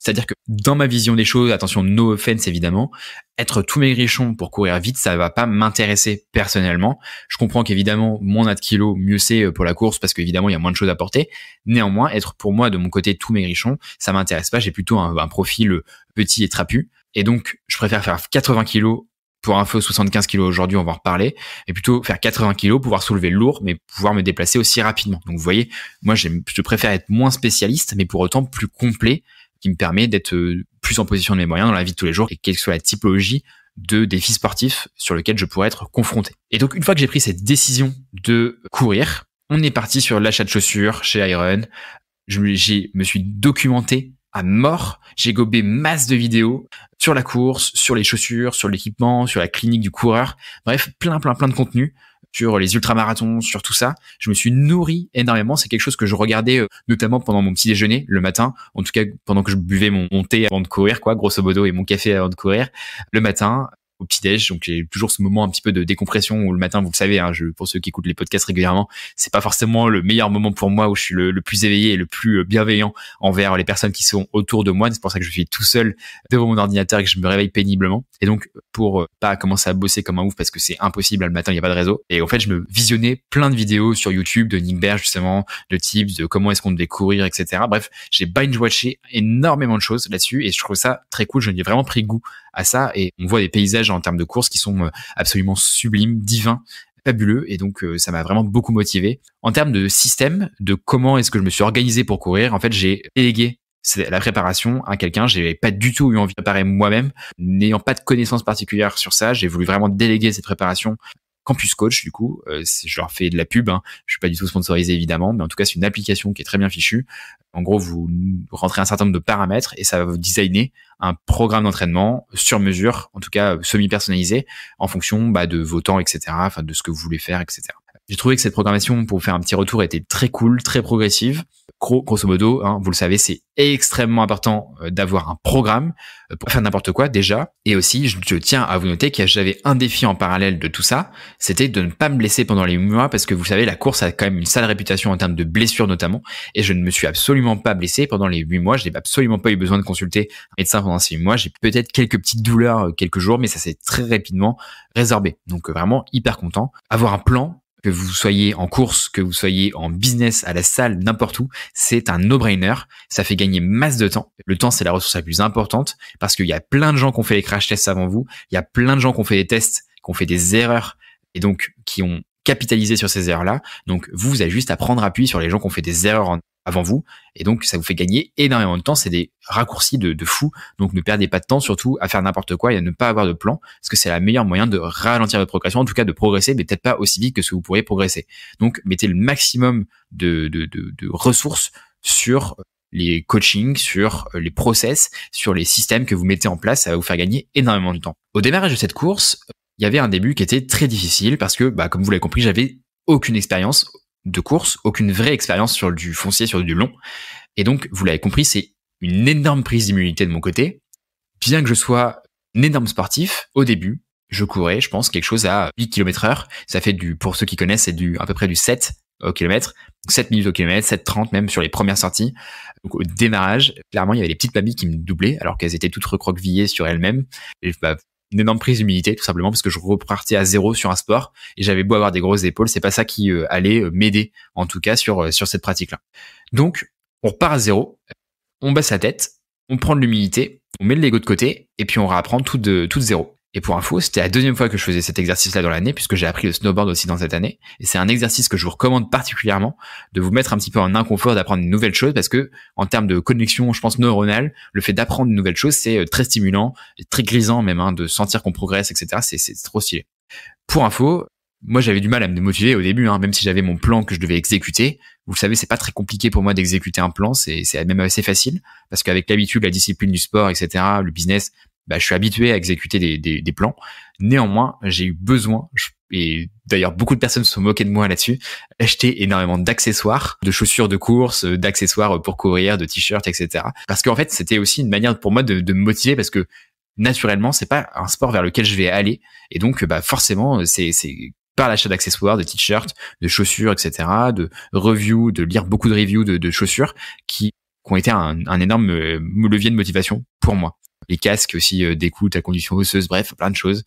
C'est-à-dire que dans ma vision des choses, attention, no offense évidemment, être tout maigrichon pour courir vite, ça va pas m'intéresser personnellement. Je comprends qu'évidemment, moins on a de kilos, mieux c'est euh, pour la course parce qu'évidemment, il y a moins de choses à porter. Néanmoins, être pour moi de mon côté tout maigrichon, ça m'intéresse pas. J'ai plutôt un, un profil euh, petit et trapu. Et donc, je préfère faire 80 kilos pour un faux 75 kilos aujourd'hui, on va en reparler, et plutôt faire 80 kilos, pouvoir soulever lourd, mais pouvoir me déplacer aussi rapidement. Donc vous voyez, moi je préfère être moins spécialiste, mais pour autant plus complet, qui me permet d'être euh, plus en position de mes moyens dans la vie de tous les jours et quelle que soit la typologie de défis sportif sur lequel je pourrais être confronté. Et donc une fois que j'ai pris cette décision de courir, on est parti sur l'achat de chaussures chez Iron. Je me suis documenté à mort. J'ai gobé masse de vidéos sur la course, sur les chaussures, sur l'équipement, sur la clinique du coureur. Bref, plein, plein, plein de contenu sur les ultramarathons, sur tout ça. Je me suis nourri énormément. C'est quelque chose que je regardais euh, notamment pendant mon petit déjeuner le matin. En tout cas, pendant que je buvais mon, mon, thé avant de courir, quoi, grosso modo, et mon café avant de courir le matin au petit déj. Donc j'ai toujours ce moment un petit peu de décompression où le matin, vous le savez, hein, je, pour ceux qui écoutent les podcasts régulièrement, c'est pas forcément le meilleur moment pour moi où je suis le, plus éveillé et le plus euh, bienveillant envers les personnes qui sont autour de moi. C'est pour ça que je suis tout seul devant mon ordinateur et que je me réveille péniblement. Et donc pour euh, pas commencer à bosser comme un ouf parce que c'est impossible hein, le matin, il y a pas de réseau. Et en fait, je me visionnais plein de vidéos sur YouTube de Nick justement, de tips, de comment est-ce qu'on devait courir, etc. Bref, j'ai binge watché énormément de choses là-dessus et je trouve ça très cool. Je ai vraiment pris goût à ça. Et on voit des paysages en termes de courses qui sont euh, absolument sublimes, divins fabuleux et donc euh, ça m'a vraiment beaucoup motivé. En termes de système, de comment est-ce que je me suis organisé pour courir, en fait j'ai délégué la préparation à quelqu'un. J'ai pas du tout eu envie de préparer moi-même, n'ayant pas de connaissances particulières sur ça. J'ai voulu vraiment déléguer cette préparation Campus Coach, du coup, euh, je leur fais de la pub. Hein. Je suis pas du tout sponsorisé évidemment, mais en tout cas, c'est une application qui est très bien fichue. En gros, vous rentrez un certain nombre de paramètres et ça va vous designer un programme d'entraînement sur mesure, en tout cas euh, semi-personnalisé, en fonction bah, de vos temps, etc. Enfin, de ce que vous voulez faire, etc. J'ai trouvé que cette programmation, pour faire un petit retour, était très cool, très progressive. Gros, grosso modo, hein, vous le savez, c'est extrêmement important euh, d'avoir un programme euh, pour faire n'importe quoi déjà. Et aussi, je, tiens à vous noter que j'avais un défi en parallèle de tout ça, c'était de ne pas me blesser pendant les mois parce que vous savez, la course a quand même une sale réputation en termes de blessures notamment. Et je ne me suis absolument pas blessé pendant les huit mois. Je n'ai absolument pas eu besoin de consulter un médecin pendant ces huit mois. J'ai peut-être quelques petites douleurs euh, quelques jours, mais ça s'est très rapidement résorbé. Donc vraiment hyper content. Avoir un plan que vous soyez en course, que vous soyez en business, à la salle, n'importe où, c'est un no-brainer. Ça fait gagner masse de temps. Le temps, c'est la ressource la plus importante parce qu'il y a plein de gens qui ont fait les crash tests avant vous. Il y a plein de gens qui ont fait des tests, qui ont fait des erreurs et donc qui ont capitalisé sur ces erreurs-là. Donc, vous, vous avez juste à prendre appui sur les gens qui ont fait des erreurs en avant vous. Et donc, ça vous fait gagner énormément de temps. C'est des raccourcis de, fou. Donc, ne perdez pas de temps, surtout, à faire n'importe quoi et à ne pas avoir de plan, parce que c'est la meilleure moyen de ralentir votre progression, en tout cas de progresser, mais peut-être pas aussi vite que ce que vous pourriez progresser. Donc, mettez le maximum de, de ressources sur les coachings, sur les process, sur les systèmes que vous mettez en place, ça va vous faire gagner énormément de temps. Au démarrage de cette course, il y avait un début qui était très difficile parce que, bah, comme vous l'avez compris, j'avais aucune expérience, de course, aucune vraie expérience sur du foncier, sur du long. Et donc, vous l'avez compris, c'est une énorme prise d'immunité de mon côté. Bien que je sois un énorme sportif, au début, je courais, je pense, quelque chose à 8 km heure. Ça fait du, pour ceux qui connaissent, c'est du, à peu près du 7 au kilomètre, 7 minutes au kilomètre, 7.30 même sur les premières sorties. Donc au démarrage, clairement, il y avait des petites mamies qui me doublaient alors qu'elles étaient toutes recroquevillées sur elles-mêmes. Et bah, une énorme prise d'humilité tout simplement parce que je repartais à zéro sur un sport et j'avais beau avoir des grosses épaules, c'est pas ça qui euh, allait euh, m'aider en tout cas sur euh, sur cette pratique-là. Donc on repart à zéro, on baisse sa tête, on prend de l'humilité, on met le Lego de côté et puis on réapprend tout de tout de zéro. Et pour info, c'était la deuxième fois que je faisais cet exercice-là dans l'année, puisque j'ai appris le snowboard aussi dans cette année. Et c'est un exercice que je vous recommande particulièrement, de vous mettre un petit peu en inconfort, d'apprendre une nouvelle chose, parce que en termes de connexion, je pense, neuronale, le fait d'apprendre une nouvelle chose, c'est euh, très stimulant, très grisant même, hein, de sentir qu'on progresse, etc. C'est trop stylé. Pour info, moi j'avais du mal à me motiver au début, hein, même si j'avais mon plan que je devais exécuter. Vous le savez, c'est pas très compliqué pour moi d'exécuter un plan, c'est même assez facile parce qu'avec l'habitude, la discipline du sport, etc., le business, bah, je suis habitué à exécuter des, des, des plans. Néanmoins, j'ai eu besoin, et d'ailleurs beaucoup de personnes se sont moquées de moi là-dessus, acheter énormément d'accessoires, de chaussures de course, euh, d'accessoires pour courir, de t-shirts, etc. Parce qu'en fait, c'était aussi une manière pour moi de, de me motiver parce que naturellement, c'est pas un sport vers lequel je vais aller. Et donc, bah, forcément, euh, c'est, c'est par l'achat d'accessoires, de t-shirts, de chaussures, etc., de reviews, de lire beaucoup de reviews de, de chaussures qui, qui ont été un, un énorme euh, levier de motivation pour moi les casques aussi euh, d'écoute, à condition osseuse, bref, plein de choses.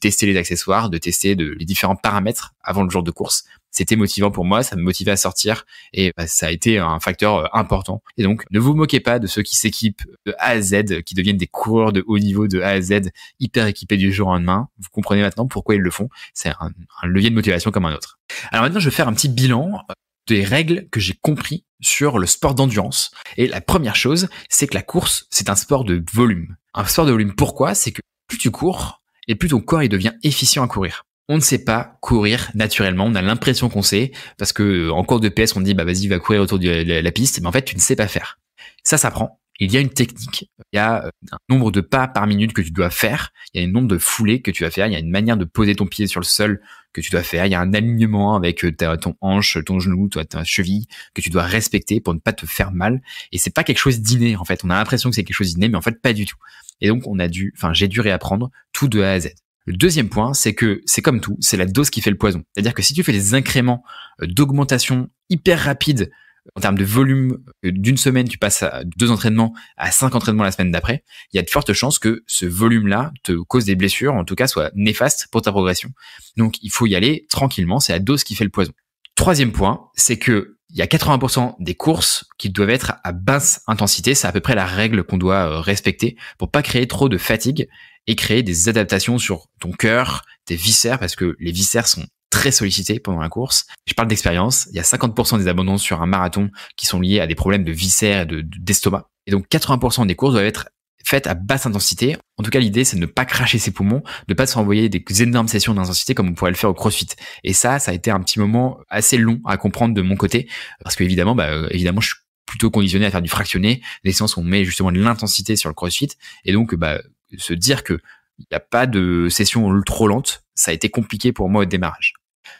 tester les accessoires, de tester les différents paramètres avant le jour de course. C'était motivant pour moi, ça me motivait à sortir et bah, ça a été un facteur euh, important. Et donc, ne vous moquez pas de ceux qui s'équipent de A à Z, qui deviennent des coureurs de haut niveau de A à Z, hyper équipés du jour au lendemain. Vous comprenez maintenant pourquoi ils le font. C'est un, un levier de motivation comme un autre. Alors maintenant, je vais faire un petit bilan euh, des règles que j'ai compris sur le sport d'endurance. Et la première chose, c'est que la course, c'est un sport de volume. Un sport de volume, pourquoi C'est que plus tu cours, et plus ton corps il devient efficient à courir. On ne sait pas courir naturellement, on a l'impression qu'on sait, parce que euh, en cours de PS, on dit bah vas-y, va courir autour de la, piste, mais en fait, tu ne sais pas faire. Ça s'apprend il y a une technique, il y a euh, un nombre de pas par minute que tu dois faire, il y a un nombre de foulées que tu vas faire, il y a une manière de poser ton pied sur le sol que tu dois faire, il y a un alignement avec euh, ton hanche, ton genou, ta, cheville que tu dois respecter pour ne pas te faire mal. Et c'est pas quelque chose d'inné en fait. On a l'impression que c'est quelque chose d'inné, mais en fait pas du tout. Et donc on a dû, enfin j'ai dû réapprendre tout de A à Z. Le deuxième point, c'est que c'est comme tout, c'est la dose qui fait le poison. C'est-à-dire que si tu fais des incréments euh, d'augmentation hyper rapides en termes de volume, euh, d'une semaine, tu passes à deux entraînements, à cinq entraînements la semaine d'après, il y a de fortes chances que ce volume-là te cause des blessures, en tout cas soit néfaste pour ta progression. Donc il faut y aller tranquillement, c'est la dose qui fait le poison. Troisième point, c'est que il y a 80% des courses qui doivent être à basse intensité, c'est à peu près la règle qu'on doit euh, respecter pour pas créer trop de fatigue et créer des adaptations sur ton cœur, tes viscères, parce que les viscères sont très sollicité pendant la course. Je parle d'expérience. Il y a 50% des abandons sur un marathon qui sont liés à des problèmes de viscères et d'estomac. et donc 80% des courses doivent être faites à basse intensité. En tout cas, l'idée, c'est de ne pas cracher ses poumons, de ne pas se renvoyer des énormes sessions d'intensité comme on pourrait le faire au crossfit. Et ça, ça a été un petit moment assez long à comprendre de mon côté, parce que évidemment, bah, évidemment, je suis plutôt conditionné à faire du fractionné, Les séances où on met justement de l'intensité sur le crossfit. Et donc, bah, se dire que il n'y a pas de session trop lente, ça a été compliqué pour moi au démarrage.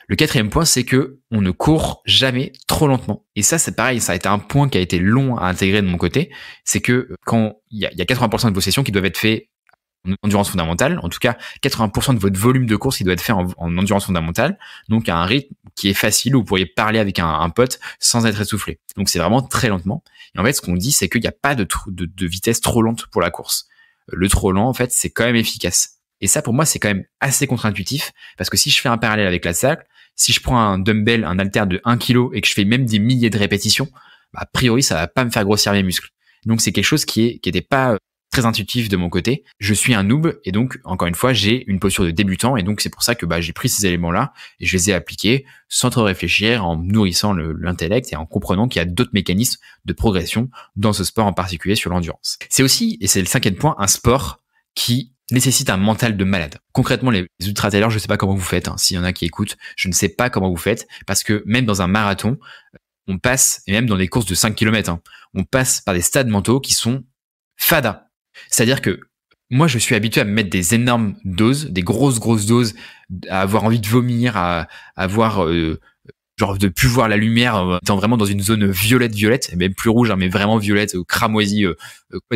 Le quatrième point, c'est que on ne court jamais trop lentement. Et ça, c'est pareil, ça a été un point qui a été long à intégrer de mon côté. C'est que quand il y a, 80% de vos sessions qui doivent être faites en endurance fondamentale. En tout cas, 80% de votre volume de course, il doit être fait en, endurance fondamentale. Donc, à un rythme qui est facile où vous pourriez parler avec un, pote sans être essoufflé. Donc, c'est vraiment très lentement. Et en fait, ce qu'on dit, c'est qu'il n'y a pas de, vitesse trop lente pour la course. Le trop lent, en fait, c'est quand même efficace. Et ça, pour moi, c'est quand même assez contre-intuitif parce que si je fais un parallèle avec la salle, si je prends un dumbbell, un alter de 1 kg et que je fais même des milliers de répétitions, bah, a priori, ça va pas me faire grossir mes muscles. Donc, c'est quelque chose qui est, qui était pas euh, très intuitif de mon côté. Je suis un noob et donc, encore une fois, j'ai une posture de débutant et donc c'est pour ça que bah, j'ai pris ces éléments-là et je les ai appliqués sans trop réfléchir, en nourrissant l'intellect et en comprenant qu'il y a d'autres mécanismes de progression dans ce sport en particulier sur l'endurance. C'est aussi, et c'est le cinquième point, un sport qui nécessite un mental de malade. Concrètement, les ultra trailers, je ne sais pas comment vous faites. Hein. S'il y en a qui écoutent, je ne sais pas comment vous faites parce que même dans un marathon, euh, on passe et même dans des courses de 5 km, hein, on passe par des stades mentaux qui sont fada. C'est-à-dire que moi, je suis habitué à me mettre des énormes doses, des grosses grosses doses, à avoir envie de vomir, à, avoir euh, genre de plus voir la lumière euh, étant vraiment dans une zone violette violette même plus rouge hein, mais vraiment violette cramoisie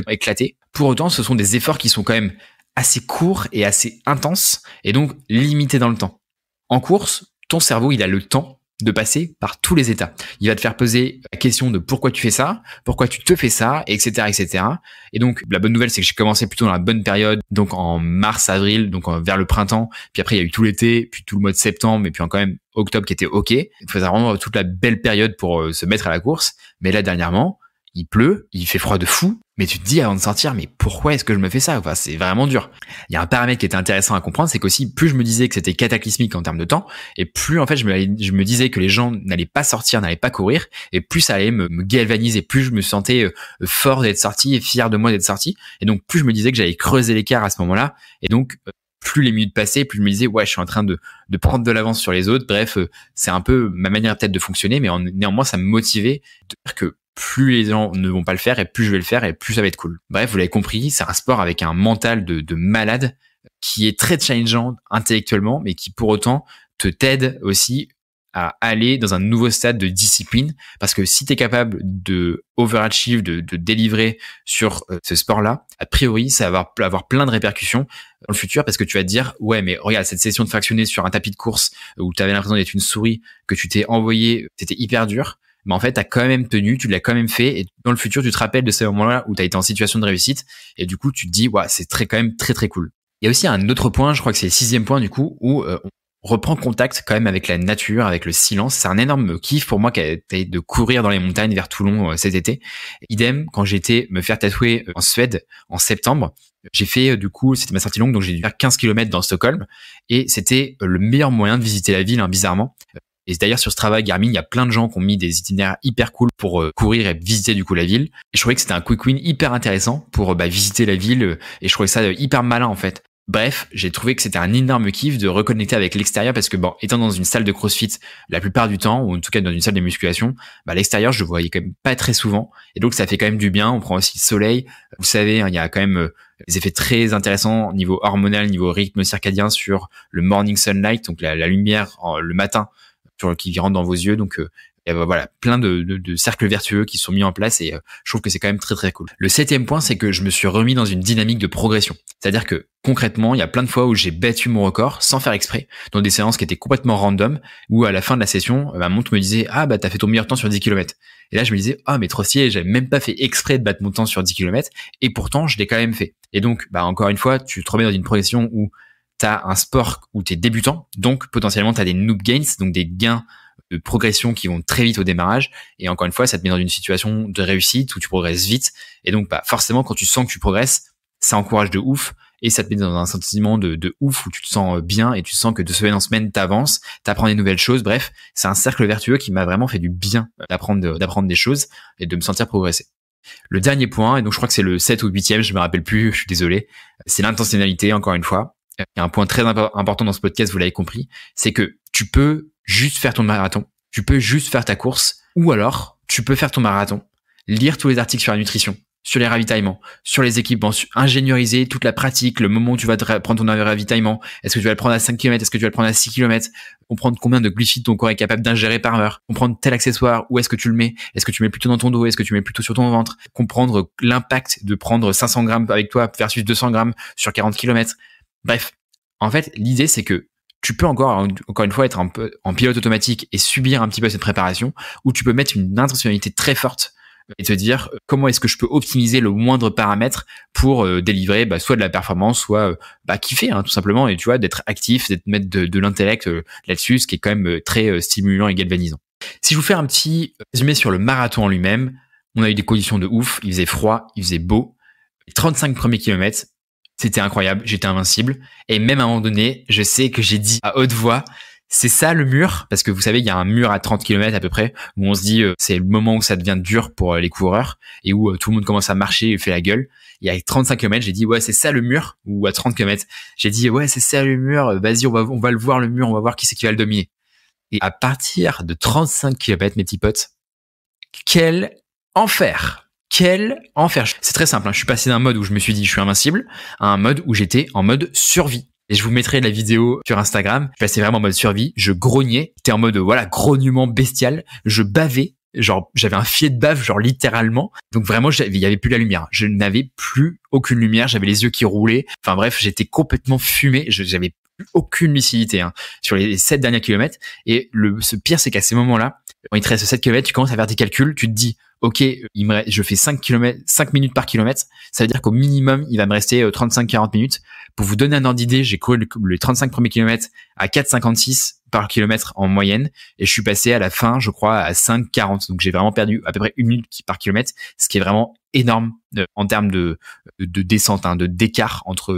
éclatée pour autant ce sont des efforts qui sont quand même assez court et assez intense et donc limité dans le temps. En course, ton cerveau, il a le temps de passer par tous les états. Il va te faire poser la question de pourquoi tu fais ça, pourquoi tu te fais ça, etc., etc. Et donc, la bonne nouvelle, c'est que j'ai commencé plutôt dans la bonne période, donc en mars, avril, donc vers le printemps. Puis après, il y a eu tout l'été, puis tout le mois de septembre, et puis quand même octobre qui était ok. Il faisait vraiment toute la belle période pour euh, se mettre à la course. Mais là, dernièrement, il pleut, il fait froid de fou, mais tu te dis avant de sortir, mais pourquoi est-ce que je me fais ça Enfin, c'est vraiment dur. Il y a un paramètre qui était intéressant à comprendre, c'est qu'aussi, plus je me disais que c'était cataclysmique en termes de temps, et plus en fait je me, disais que les gens n'allaient pas sortir, n'allaient pas courir, et plus ça allait me, galvaniser, plus je me sentais euh, fort d'être sorti et fier de moi d'être sorti, et donc plus je me disais que j'allais creuser l'écart à ce moment-là, et donc euh, plus les minutes passaient, plus je me disais ouais, je suis en train de, prendre de l'avance sur les autres. Bref, euh, c'est un peu ma manière peut-être de fonctionner, mais néanmoins ça me motivait de dire que plus les gens ne vont pas le faire et plus je vais le faire et plus ça va être cool. Bref, vous l'avez compris, c'est un sport avec un mental de, de malade qui est très challengeant intellectuellement, mais qui pour autant te t'aide aussi à aller dans un nouveau stade de discipline. Parce que si tu es capable de overachieve, de, de délivrer sur euh, ce sport-là, a priori, ça va avoir, plein de répercussions dans le futur parce que tu vas te dire, ouais, mais regarde, cette session de fractionner sur un tapis de course où tu avais l'impression d'être une souris, que tu t'es envoyé, c'était hyper dur mais en fait, tu as quand même tenu, tu l'as quand même fait, et dans le futur, tu te rappelles de ces moments-là où tu as été en situation de réussite, et du coup, tu te dis, ouais, c'est très quand même très très cool. Il y a aussi un autre point, je crois que c'est le sixième point du coup, où euh, on reprend contact quand même avec la nature, avec le silence. C'est un énorme kiff pour moi qui été de courir dans les montagnes vers Toulon euh, cet été. Idem, quand j'étais me faire tatouer euh, en Suède en septembre, j'ai fait du coup, c'était ma sortie longue, donc j'ai dû faire 15 km dans Stockholm. Et c'était le meilleur moyen de visiter la ville, hein, bizarrement. Et d'ailleurs, sur ce travail Garmin, il y a plein de gens qui ont mis des itinéraires hyper cool pour euh, courir et visiter du coup la ville. Et je trouvais que c'était un quick win hyper intéressant pour euh, bah, visiter la ville. Euh, et je trouvais ça hyper malin en fait. Bref, j'ai trouvé que c'était un énorme kiff de reconnecter avec l'extérieur parce que bon, étant dans une salle de CrossFit la plupart du temps, ou en tout cas dans une salle de musculation, bah, l'extérieur je le voyais quand même pas très souvent et donc ça fait quand même du bien. On prend aussi le soleil. Vous savez, hein, il y a quand même des effets très intéressants niveau hormonal, niveau rythme circadien sur le morning sunlight, donc la, lumière le matin sur, qui rentre dans vos yeux. Donc et euh, bah, voilà, plein de, de, de, cercles vertueux qui sont mis en place et euh, je trouve que c'est quand même très très cool. Le septième point, c'est que je me suis remis dans une dynamique de progression. C'est-à-dire que concrètement, il y a plein de fois où j'ai battu mon record sans faire exprès, dans des séances qui étaient complètement random, où à la fin de la session, euh, ma montre me disait Ah bah t'as fait ton meilleur temps sur 10 km. Et là je me disais Ah mais trop stylé, j'avais même pas fait exprès de battre mon temps sur 10 km, et pourtant je l'ai quand même fait. Et donc, bah encore une fois, tu te remets dans une progression où t'as un sport où t'es débutant, donc potentiellement t'as des noob gains, donc des gains de progression qui vont très vite au démarrage. Et encore une fois, ça te met dans une situation de réussite où tu progresses vite. Et donc, bah, forcément, quand tu sens que tu progresses, ça encourage de ouf et ça te met dans un sentiment de, ouf où tu te sens euh, bien et tu sens que de semaine en semaine, t'avances, t'apprends des nouvelles choses. Bref, c'est un cercle vertueux qui m'a vraiment fait du bien euh, d'apprendre, d'apprendre des choses et de me sentir progresser. Le dernier point, et donc je crois que c'est le 7 ou 8e, je me rappelle plus, je suis désolé, c'est l'intentionnalité, encore une fois il y a un point très important dans ce podcast, vous l'avez compris, c'est que tu peux juste faire ton marathon, tu peux juste faire ta course, ou alors tu peux faire ton marathon, lire tous les articles sur la nutrition, sur les ravitaillements, sur les équipements, ingénieriser toute la pratique, le moment où tu vas prendre ton ravitaillement, est-ce que tu vas le prendre à 5 km, est-ce que tu vas le prendre à 6 km, comprendre combien de glucides ton corps est capable d'ingérer par heure, comprendre tel accessoire, où est-ce que tu le mets, est-ce que tu mets plutôt dans ton dos, est-ce que tu mets plutôt sur ton ventre, comprendre l'impact de prendre 500 grammes avec toi versus 200 grammes sur 40 km, Bref, en fait, l'idée c'est que tu peux encore, encore une fois, être un peu en pilote automatique et subir un petit peu cette préparation, ou tu peux mettre une intentionnalité très forte et te dire euh, comment est-ce que je peux optimiser le moindre paramètre pour euh, délivrer bah, soit de la performance, soit euh, bah, kiffer hein, tout simplement, et tu vois, d'être actif, d'être mettre de, l'intellect là-dessus, ce qui est quand même très stimulant et galvanisant. Si je vous fais un petit résumé sur le marathon en lui-même, on a eu des conditions de ouf, il faisait froid, il faisait beau. 35 premiers kilomètres, c'était incroyable, j'étais invincible. Et même à un moment donné, je sais que j'ai dit à haute voix, c'est ça le mur, parce que vous savez, il y a un mur à 30 km à peu près, où on se dit, euh, c'est le moment où ça devient dur pour euh, les coureurs, et où euh, tout le monde commence à marcher et fait la gueule. Il y a 35 km, j'ai dit, ouais, c'est ça le mur, ou à 30 km, j'ai dit, ouais, c'est ça le mur, vas-y, on va, on va le voir le mur, on va voir qui c'est qui va le dominer. Et à partir de 35 km, mes petits potes, quel enfer quel enfer. C'est très simple, hein. je suis passé d'un mode où je me suis dit je suis invincible à un mode où j'étais en mode survie. Et je vous mettrai la vidéo sur Instagram. Je passais vraiment en mode survie. Je grognais. J'étais en mode, voilà, grognement bestial. Je bavais. Genre, j'avais un filet de bave, genre littéralement. Donc vraiment, il y avait plus la lumière. Je n'avais plus aucune lumière. J'avais les yeux qui roulaient. Enfin bref, j'étais complètement fumé. J'avais aucune lucidité hein, sur les sept derniers kilomètres. Et le, ce pire, c'est qu'à ces moments-là, quand il te reste 7 km, tu commences à faire des calculs, tu te dis, OK, il me je fais 5 km, 5 minutes par kilomètre. Ça veut dire qu'au minimum, il va me rester 35-40 euh, minutes. Pour vous donner un ordre d'idée, j'ai couru les 35 premiers kilomètres à 4,56 par kilomètre en moyenne. Et je suis passé à la fin, je crois, à 5,40. Donc j'ai vraiment perdu à peu près une minute par kilomètre, ce qui est vraiment énorme euh, en termes de, euh, de descente, hein, de d'écart entre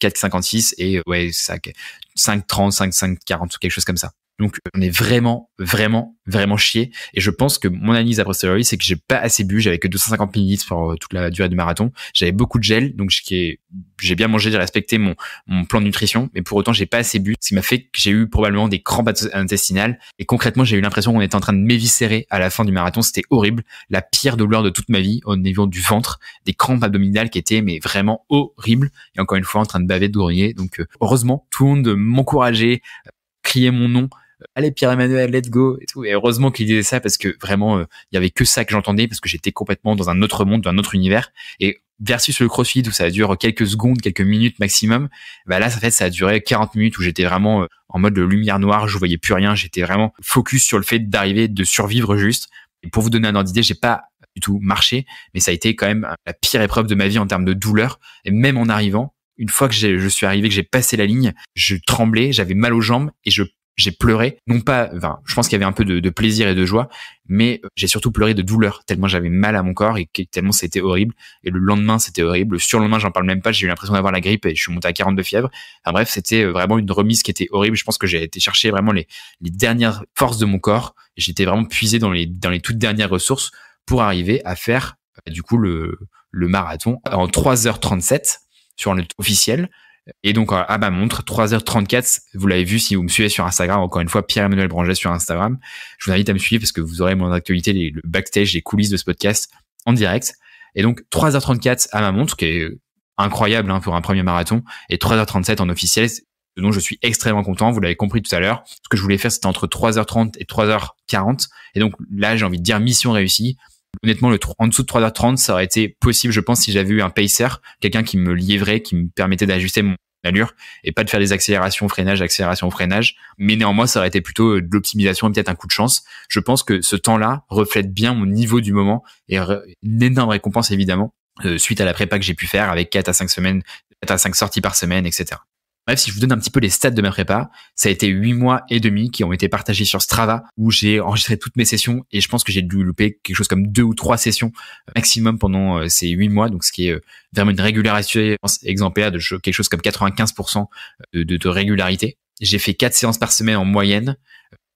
4,56 et ouais, 5,30, 5,40 ou quelque chose comme ça. Donc, on est vraiment, vraiment, vraiment chié. Et je pense que mon analyse à posteriori, c'est que j'ai pas assez bu. J'avais que 250 ml pour euh, toute la durée du marathon. J'avais beaucoup de gel, donc j'ai bien mangé, j'ai respecté mon, plan de nutrition. Mais pour autant, j'ai pas assez bu, ce qui m'a fait que j'ai eu probablement des crampes intestinales. Et concrètement, j'ai eu l'impression qu'on était en train de m'éviscérer à la fin du marathon. C'était horrible. La pire douleur de toute ma vie au niveau du ventre, des crampes abdominales qui étaient mais vraiment horribles. Et encore une fois, en train de baver, de gourrier. Donc, euh, heureusement, tout le monde m'encourageait euh, criait mon nom allez Pierre Emmanuel let's go et tout et heureusement qu'il disait ça parce que vraiment euh, il y avait que ça que j'entendais parce que j'étais complètement dans un autre monde dans un autre univers et versus le crossfit où ça dure quelques secondes, quelques minutes maximum, bah là, ça fait, ça a duré 40 minutes où j'étais vraiment euh, en mode de lumière noire, je voyais plus rien, j'étais vraiment focus sur le fait d'arriver, de survivre juste. Et pour vous donner un ordre d'idée, j'ai pas du tout marché, mais ça a été quand même la pire épreuve de ma vie en termes de douleur. Et même en arrivant, une fois que je suis arrivé, que j'ai passé la ligne, je tremblais, j'avais mal aux jambes et je j'ai pleuré, non pas, je pense qu'il y avait un peu de, plaisir et de joie, mais euh, j'ai surtout pleuré de douleur, tellement j'avais mal à mon corps et tellement c'était horrible. Et le lendemain, c'était horrible. Sur le lendemain, j'en parle même pas, j'ai eu l'impression d'avoir la grippe et je suis monté à 42 fièvre. Enfin, bref, c'était euh, vraiment une remise qui était horrible. Je pense que j'ai été chercher vraiment les, dernières forces de mon corps. J'étais vraiment puisé dans les, toutes dernières ressources pour arriver à faire, euh, du coup, le, marathon en 3h37 sur le officiel et donc, à euh, ma montre, 3h34, vous l'avez vu si vous me suivez sur Instagram, encore une fois, Pierre-Emmanuel Branger sur Instagram. Je vous invite à me suivre parce que vous aurez mon actualité, les, le backstage, les coulisses de ce podcast en direct. Et donc, 3h34 à ma montre, qui est euh, incroyable hein, pour un premier marathon, et 3h37 en officiel, dont je suis extrêmement content. Vous l'avez compris tout à l'heure. Ce que je voulais faire, c'était entre 3h30 et 3h40. Et donc là, j'ai envie de dire mission réussie. Honnêtement, le en dessous de 3h30, ça aurait été possible, je pense, si j'avais eu un pacer, quelqu'un qui me livrait, qui me permettait d'ajuster mon allure et pas de faire des accélérations, freinage, accélération, freinage. Mais néanmoins, ça aurait été plutôt euh, de l'optimisation et peut-être un coup de chance. Je pense que ce temps-là reflète bien mon niveau du moment et une énorme récompense, évidemment, euh, suite à la prépa que j'ai pu faire avec 4 à 5 semaines, 4 à 5 sorties par semaine, etc. Bref, si je vous donne un petit peu les stats de ma prépa, ça a été huit mois et demi qui ont été partagés sur Strava où j'ai enregistré toutes mes sessions et je pense que j'ai dû louper quelque chose comme deux ou trois sessions euh, maximum pendant euh, ces huit mois. Donc, ce qui est euh, vraiment une régularité exemplaire de quelque chose comme 95% de, de régularité. J'ai fait quatre séances par semaine en moyenne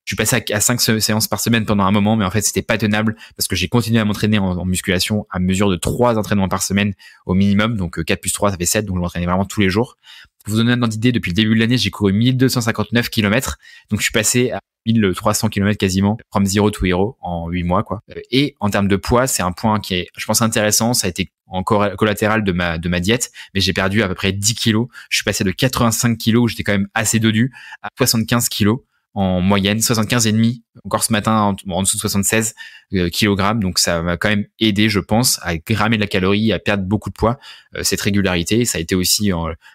je suis passé à 5 séances par semaine pendant un moment, mais en fait, c'était pas tenable parce que j'ai continué à m'entraîner en, musculation à mesure de 3 entraînements par semaine au minimum. Donc, 4 euh, plus 3, ça fait 7. Donc, je m'entraînais vraiment tous les jours. Pour vous donner un temps d'idée, depuis le début de l'année, j'ai couru 1259 km. Donc, je suis passé à 1300 km quasiment from zero to hero en 8 mois, quoi. Euh, et en termes de poids, c'est un point qui est, je pense, intéressant. Ça a été encore collatéral de ma, de ma diète, mais j'ai perdu à peu près 10 kilos. Je suis passé de 85 kilos, où j'étais quand même assez dodu, à 75 kilos en moyenne, demi encore ce matin en, dessous de 76 euh, kg. Donc ça m'a quand même aidé je pense, à grammer de la calorie, à perdre beaucoup de poids, euh, cette régularité. Ça a été aussi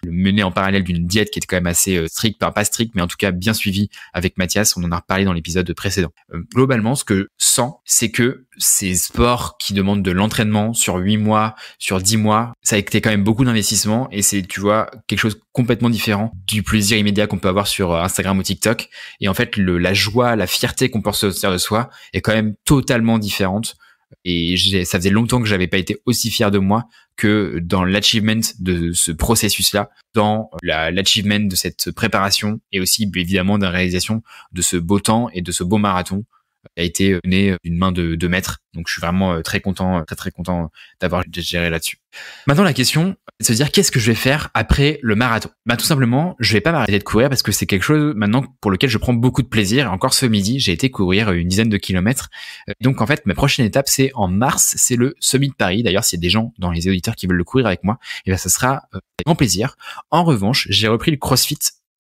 mené en parallèle d'une diète qui était quand même assez strict, euh, stricte, pas stricte, mais en tout cas bien suivie avec Mathias. On en a reparlé dans l'épisode précédent. globalement, ce que je sens, c'est que ces sports qui demandent de l'entraînement sur 8 mois, sur 10 mois, ça a été quand même beaucoup d'investissement et c'est, tu vois, quelque chose complètement différent du plaisir immédiat qu'on peut avoir sur euh, Instagram ou TikTok. Et en fait, la joie, la fierté qu'on peut ressentir de soi est quand même totalement différente. Et ça faisait longtemps que j'avais pas été aussi fier de moi que dans l'achievement de ce processus-là, dans l'achievement de cette préparation et aussi évidemment dans la réalisation de ce beau temps et de ce beau marathon a été euh, né euh, d'une main de, de, maître. Donc je suis vraiment euh, très content, très très content d'avoir géré là-dessus. Maintenant la question, c'est de se dire qu'est-ce que je vais faire après le marathon Bah tout simplement, je vais pas m'arrêter de courir parce que c'est quelque chose maintenant pour lequel je prends beaucoup de plaisir. Encore ce midi, j'ai été courir une dizaine de kilomètres. Donc en fait, ma prochaine étape c'est en mars, c'est le Semi de Paris. D'ailleurs, s'il y a des gens dans les auditeurs qui veulent le courir avec moi, et eh ben, ça sera avec grand plaisir. En revanche, j'ai repris le CrossFit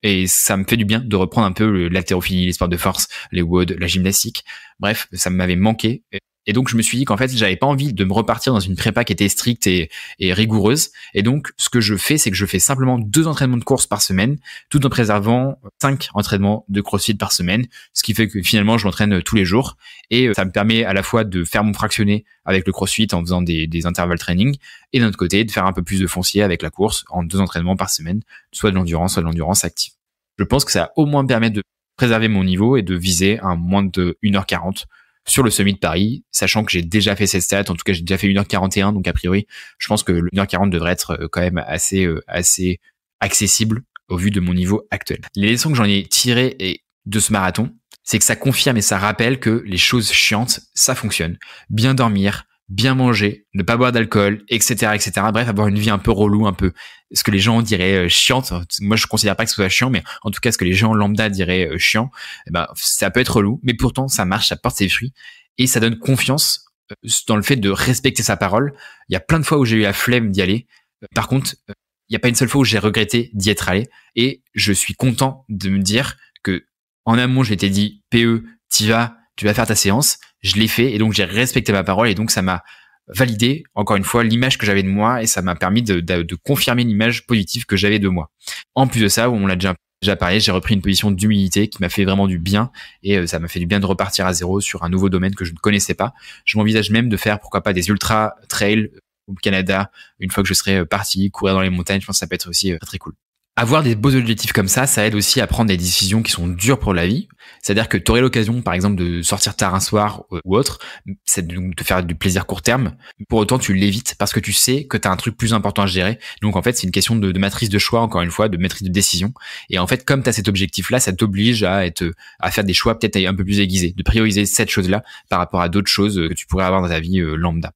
et ça me fait du bien de reprendre un peu l'haltérophilie, les sports de force, les woods la gymnastique. Bref, ça m'avait manqué. Et donc, je me suis dit qu'en fait, j'avais pas envie de me repartir dans une prépa qui était stricte et, rigoureuse. Et donc, ce que je fais, c'est que je fais simplement deux entraînements de course par semaine, tout en préservant cinq entraînements de crossfit par semaine. Ce qui fait que finalement, je m'entraîne euh, tous les jours. Et euh, ça me permet à la fois de faire mon fractionné avec le crossfit en faisant des, des intervalles training. Et d'un autre côté, de faire un peu plus de foncier avec la course en deux entraînements par semaine, soit de l'endurance, soit de l'endurance active. Je pense que ça au moins me permettre de préserver mon niveau et de viser un moins de 1h40 sur le semi de Paris, sachant que j'ai déjà fait cette stats, en tout cas j'ai déjà fait 1h41, donc a priori, je pense que le 1h40 devrait être euh, quand même assez, euh, assez accessible au vu de mon niveau actuel. Les leçons que j'en ai tirées et de ce marathon, c'est que ça confirme et ça rappelle que les choses chiantes, ça fonctionne. Bien dormir, bien manger, ne pas boire d'alcool, etc., etc. Bref, avoir une vie un peu relou, un peu ce que les gens diraient euh, chiante. Moi, je ne considère pas que ce soit chiant, mais en tout cas, ce que les gens lambda diraient euh, chiant, eh ben, ça peut être relou, mais pourtant, ça marche, ça porte ses fruits et ça donne confiance euh, dans le fait de respecter sa parole. Il y a plein de fois où j'ai eu la flemme d'y aller. Par contre, il n'y a pas une seule fois où j'ai regretté d'y être allé et je suis content de me dire que en amont, j'ai été dit PE, t'y vas, tu vas faire ta séance. Je l'ai fait et donc j'ai respecté ma parole et donc ça m'a validé encore une fois l'image que j'avais de moi et ça m'a permis de, confirmer l'image positive que j'avais de moi. En plus de ça, on l'a déjà parlé, j'ai repris une position d'humilité qui m'a fait vraiment du bien et euh, ça m'a fait du bien de repartir à zéro sur un nouveau domaine que je ne connaissais pas. Je m'envisage même de faire pourquoi pas des ultra trails au Canada une fois que je serai euh, parti courir dans les montagnes. Je pense que ça peut être aussi euh, très cool avoir des beaux objectifs comme ça, ça aide aussi à prendre des décisions qui sont dures pour la vie. C'est-à-dire que tu aurais l'occasion, par exemple, de sortir tard un soir euh, ou autre, c'est de te faire du plaisir court terme. Pour autant, tu l'évites parce que tu sais que tu as un truc plus important à gérer. Donc, en fait, c'est une question de, matrice de choix, encore une fois, de maîtrise de décision. Et en fait, comme tu as cet objectif-là, ça t'oblige à être, à faire des choix peut-être un peu plus aiguisés, de prioriser cette chose-là par rapport à d'autres choses euh, que tu pourrais avoir dans ta vie euh, lambda.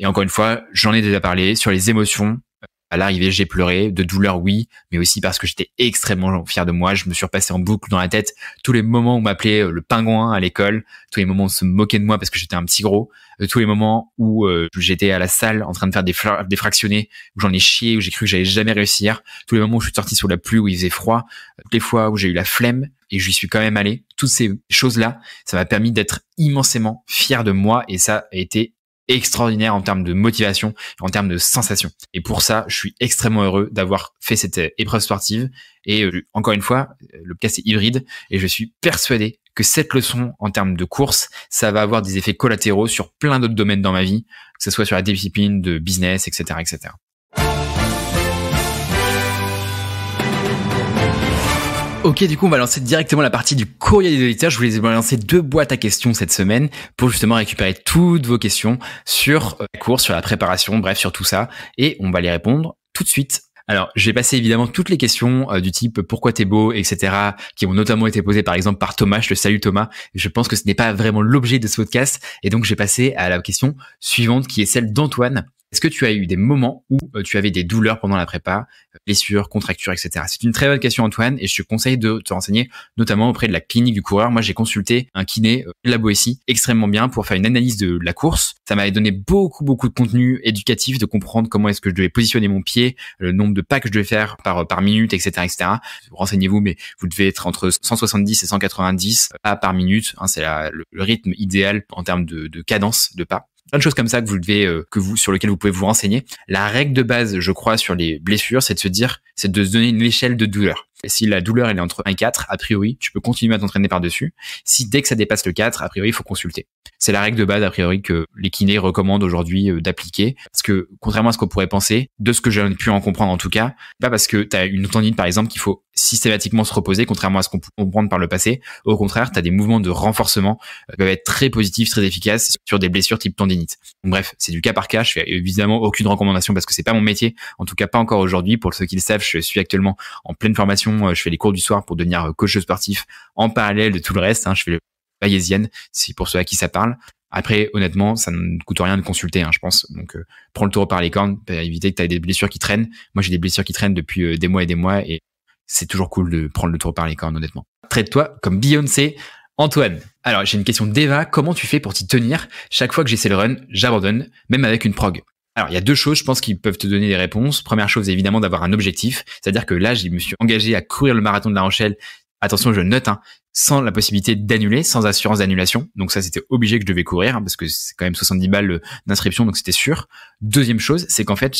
Et encore une fois, j'en ai déjà parlé sur les émotions, à l'arrivée, j'ai pleuré de douleur, oui, mais aussi parce que j'étais extrêmement fier de moi. Je me suis repassé en boucle dans la tête tous les moments où on m'appelait euh, le pingouin à l'école, tous les moments où on se moquait de moi parce que j'étais un petit gros, euh, tous les moments où euh, j'étais à la salle en train de faire des, des fractionnés, où j'en ai chié, où j'ai cru que j'allais jamais réussir, tous les moments où je suis sorti sous la pluie, où il faisait froid, toutes les fois où j'ai eu la flemme et j'y suis quand même allé. Toutes ces choses-là, ça m'a permis d'être immensément fier de moi et ça a été extraordinaire en termes de motivation, en termes de sensation. Et pour ça, je suis extrêmement heureux d'avoir fait cette euh, épreuve sportive. Et euh, encore une fois, euh, le cas c'est hybride et je suis persuadé que cette leçon en termes de course, ça va avoir des effets collatéraux sur plein d'autres domaines dans ma vie, que ce soit sur la discipline de business, etc., etc. Ok, du coup, on va lancer directement la partie du courrier des auditeurs. Je voulais ai lancer deux boîtes à questions cette semaine pour justement récupérer toutes vos questions sur euh, la course, sur la préparation, bref, sur tout ça. Et on va les répondre tout de suite. Alors, j'ai passé évidemment toutes les questions euh, du type pourquoi t'es beau, etc., qui ont notamment été posées par exemple par Thomas. Je le salue Thomas. Je pense que ce n'est pas vraiment l'objet de ce podcast, et donc j'ai passé à la question suivante, qui est celle d'Antoine, est-ce que tu as eu des moments où euh, tu avais des douleurs pendant la prépa, euh, blessures, contractures, etc. C'est une très bonne question, Antoine, et je te conseille de te renseigner notamment auprès de la clinique du coureur. Moi, j'ai consulté un kiné euh, de la Boétie extrêmement bien pour faire une analyse de la course. Ça m'avait donné beaucoup, beaucoup de contenu éducatif, de comprendre comment est-ce que je devais positionner mon pied, le nombre de pas que je devais faire par, par minute, etc., etc. Renseignez-vous, mais vous devez être entre 170 et 190 pas par minute. Hein, c'est le, rythme idéal en termes de cadence de pas plein de choses comme ça que vous devez, euh, que vous, sur lesquelles vous pouvez vous renseigner. La règle de base, je crois, sur les blessures, c'est de se dire, c'est de se donner une échelle de douleur. Si la douleur elle est entre 1 et 4, a priori, tu peux continuer à t'entraîner par-dessus. Si dès que ça dépasse le 4, a priori, il faut consulter. C'est la règle de base, a priori, que les kinés recommandent aujourd'hui euh, d'appliquer. Parce que, contrairement à ce qu'on pourrait penser, de ce que j'ai pu en comprendre en tout cas, pas parce que tu as une tendine, par exemple, qu'il faut systématiquement se reposer, contrairement à ce qu'on peut comprendre par le passé. Au contraire, tu as des mouvements de renforcement qui euh, peuvent être très positifs, très efficaces sur des blessures type tendinite. Donc, bref, c'est du cas par cas. Je fais évidemment aucune recommandation parce que c'est pas mon métier. En tout cas, pas encore aujourd'hui. Pour ceux qui le savent, je suis actuellement en pleine formation euh, je fais les cours du soir pour devenir euh, coach sportif en parallèle de tout le reste. Hein. je fais le bayésienne, c'est pour ceux à qui ça parle. Après, honnêtement, ça ne coûte rien de consulter, hein, je pense. Donc, euh, prends le tour par les cornes, pour éviter que tu aies des blessures qui traînent. Moi, j'ai des blessures qui traînent depuis des mois et des mois, et c'est toujours cool de prendre le tour par les cornes, honnêtement. Traite-toi comme Beyoncé. Antoine, alors j'ai une question d'Eva, comment tu fais pour t'y tenir Chaque fois que j'essaie le run, j'abandonne, même avec une prog alors, il y a deux choses, je pense, qui peuvent te donner des réponses. Première chose, évidemment, d'avoir un objectif. C'est-à-dire que là, je me suis engagé à courir le marathon de La Rochelle. Attention, je note, hein, sans la possibilité d'annuler, sans assurance d'annulation. Donc ça, c'était obligé que je devais courir, hein, parce que c'est quand même 70 balles euh, d'inscription, donc c'était sûr. Deuxième chose, c'est qu'en fait,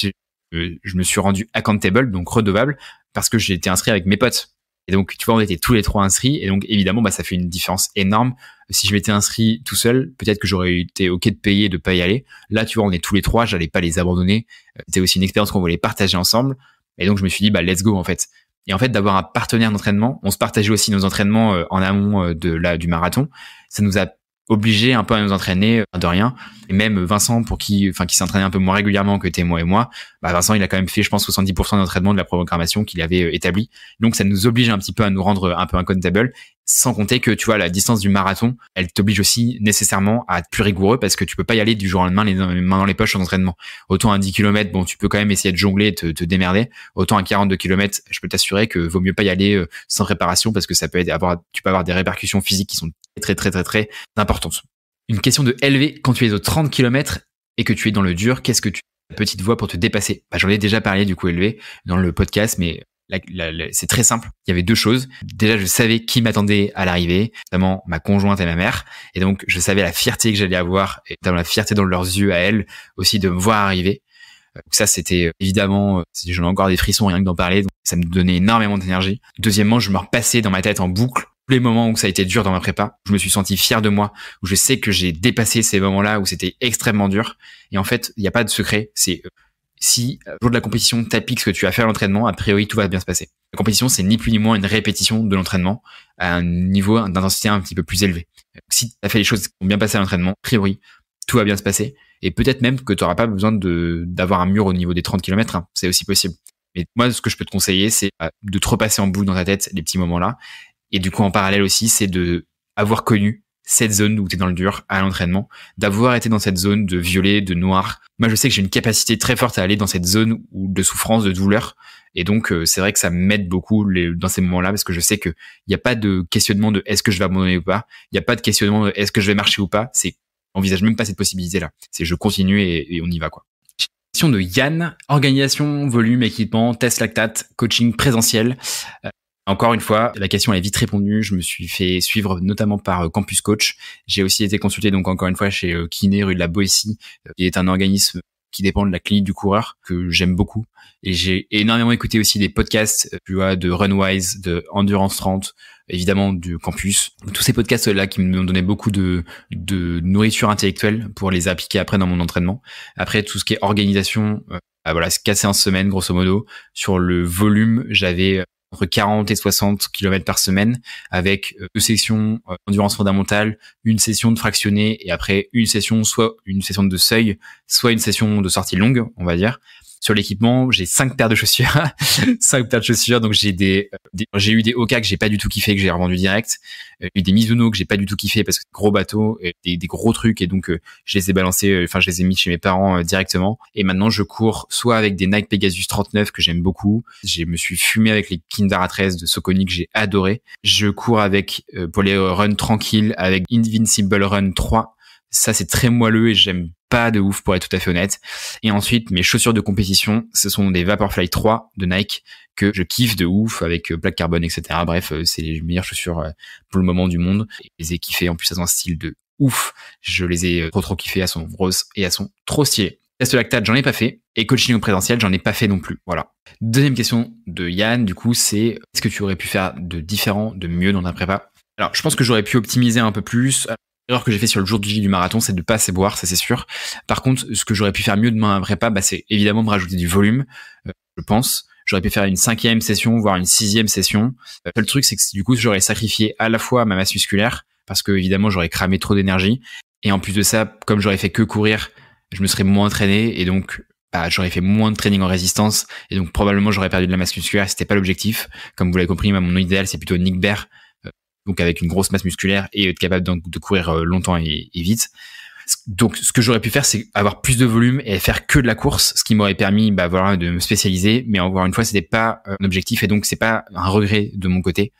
euh, je me suis rendu accountable, donc redevable, parce que j'ai été inscrit avec mes potes. Et donc, tu vois, on était tous les trois inscrits. Et donc, évidemment, bah, ça fait une différence énorme si je m'étais inscrit tout seul, peut-être que j'aurais été OK de payer et de pas y aller. Là, tu vois, on est tous les trois, j'allais pas les abandonner. Euh, c'était aussi une expérience qu'on voulait partager ensemble. Et donc, je me suis dit, bah, let's go, en fait. Et en fait, d'avoir un partenaire d'entraînement, on se partageait aussi nos entraînements euh, en amont euh, de là, du marathon. Ça nous a obligé un peu à nous entraîner de rien. Et même Vincent, pour qui, enfin, qui s'entraînait un peu moins régulièrement que moi et moi, bah, Vincent, il a quand même fait, je pense, 70% d'entraînement de la programmation qu'il avait euh, établi, Donc, ça nous oblige un petit peu à nous rendre un peu incontable. Sans compter que, tu vois, la distance du marathon, elle t'oblige aussi nécessairement à être plus rigoureux parce que tu peux pas y aller du jour au lendemain les mains dans les poches en entraînement. Autant à 10 km, bon, tu peux quand même essayer de jongler et te, te démerder. Autant à 42 km, je peux t'assurer que vaut mieux pas y aller euh, sans préparation parce que ça peut être, avoir, tu peux avoir des répercussions physiques qui sont très, très, très, très importantes. Une question de LV, quand tu es aux 30 km et que tu es dans le dur, qu'est-ce que tu petite voix pour te dépasser. Bah, j'en ai déjà parlé du coup élevé dans le podcast, mais c'est très simple. Il y avait deux choses. Déjà, je savais qui m'attendait à l'arrivée, notamment ma conjointe et ma mère. Et donc, je savais la fierté que j'allais avoir, et dans la fierté dans leurs yeux à elles aussi de me voir arriver. Euh, ça, c'était euh, évidemment, euh, j'en ai encore des frissons rien que d'en parler. ça me donnait énormément d'énergie. Deuxièmement, je me repassais dans ma tête en boucle les moments où ça a été dur dans ma prépa, je me suis senti fier de moi, où je sais que j'ai dépassé ces moments-là où c'était extrêmement dur. Et en fait, il n'y a pas de secret. C'est euh, si au euh, jour de la compétition, pigé ce que tu as fait à l'entraînement, a priori, tout va bien se passer. La compétition, c'est ni plus ni moins une répétition de l'entraînement à un niveau d'intensité un petit peu plus élevé. si tu as fait les choses qui ont bien passé à l'entraînement, a priori, tout va bien se passer. Et peut-être même que tu n'auras pas besoin d'avoir un mur au niveau des 30 km. Hein. C'est aussi possible. Mais moi, ce que je peux te conseiller, c'est euh, de trop passer en boucle dans ta tête les petits moments-là et du coup, en parallèle aussi, c'est de avoir connu cette zone où tu es dans le dur à l'entraînement, d'avoir été dans cette zone de violet, de noir. Moi, je sais que j'ai une capacité très forte à aller dans cette zone de souffrance, de douleur. Et donc, euh, c'est vrai que ça m'aide beaucoup dans ces moments-là parce que je sais qu'il n'y a pas de questionnement de est-ce que je vais abandonner ou pas. Il n'y a pas de questionnement de est-ce que je vais marcher ou pas. C'est envisage même pas cette possibilité-là. C'est je continue et, on y va, quoi. Question de Yann. Organisation, volume, équipement, test lactate, coaching présentiel. Euh, encore une fois, la question est vite répondue. Je me suis fait suivre notamment par euh, Campus Coach. J'ai aussi été consulté donc encore une fois chez euh, Kiné rue de la Boétie, euh, qui est un organisme qui dépend de la clinique du coureur que j'aime beaucoup. Et j'ai énormément écouté aussi des podcasts, tu vois, de Runwise, de Endurance 30, évidemment du campus. Tous ces podcasts là qui m'ont donné beaucoup de, nourriture intellectuelle pour les appliquer après dans mon entraînement. Après tout ce qui est organisation, bah voilà voilà, en en semaine grosso modo. Sur le volume, j'avais entre 40 et 60 km par semaine avec euh, deux sessions euh, d'endurance fondamentale, une session de fractionné et après une session soit une session de seuil, soit une session de sortie longue, on va dire, sur l'équipement, j'ai cinq paires de chaussures, cinq paires de chaussures. Donc j'ai des, euh, j'ai eu des Oka que j'ai pas du tout kiffé que j'ai revendu direct, j'ai euh, eu des Mizuno que j'ai pas du tout kiffé parce que gros bateau, et des, des, gros trucs et donc euh, je les ai balancés, enfin je les ai mis chez mes parents directement. Et maintenant je cours soit avec des Nike Pegasus 39 que j'aime beaucoup, je me suis fumé avec les Kindara 13 de Soconi que j'ai adoré. Je cours avec pour les runs tranquilles avec Invincible Run 3 ça c'est très moelleux et j'aime pas de ouf pour être tout à fait honnête. Et ensuite, mes chaussures de compétition, ce sont des Vaporfly 3 de Nike que je kiffe de ouf avec euh, plaque carbone, etc. Bref, euh, c'est les meilleures chaussures euh, pour le moment du monde. Je les ai kiffées. En plus, elles un style de ouf. Je les ai trop trop kiffées. à son grosses et à son trop stylées. Test lactate, j'en ai pas fait. Et coaching au présentiel, j'en ai pas fait non plus. Voilà. Deuxième question de Yann, du coup, c'est est-ce que tu aurais pu faire de différent, de mieux dans ta prépa alors, je pense que j'aurais pu optimiser un peu plus. L'erreur que j'ai fait sur le jour du, du marathon, c'est de pas assez boire, ça c'est sûr. Par contre, ce que j'aurais pu faire mieux demain après pas, bah, c'est évidemment me rajouter du volume, euh, je pense. J'aurais pu faire une cinquième session, voire une sixième session. le truc, c'est que du coup, j'aurais sacrifié à la fois ma masse musculaire, parce que évidemment, j'aurais cramé trop d'énergie. Et en plus de ça, comme j'aurais fait que courir, je me serais moins entraîné et donc bah, j'aurais fait moins de training en résistance et donc probablement j'aurais perdu de la masse musculaire. C'était pas l'objectif. Comme vous l'avez compris, mon idéal c'est plutôt Nick Bear, donc avec une grosse masse musculaire et être capable de courir euh, longtemps et, vite. Donc, ce que j'aurais pu faire, c'est avoir plus de volume et faire que de la course, ce qui m'aurait permis, bah voilà, de me spécialiser. Mais encore une fois, c'était pas euh, un objectif et donc c'est pas un regret de mon côté.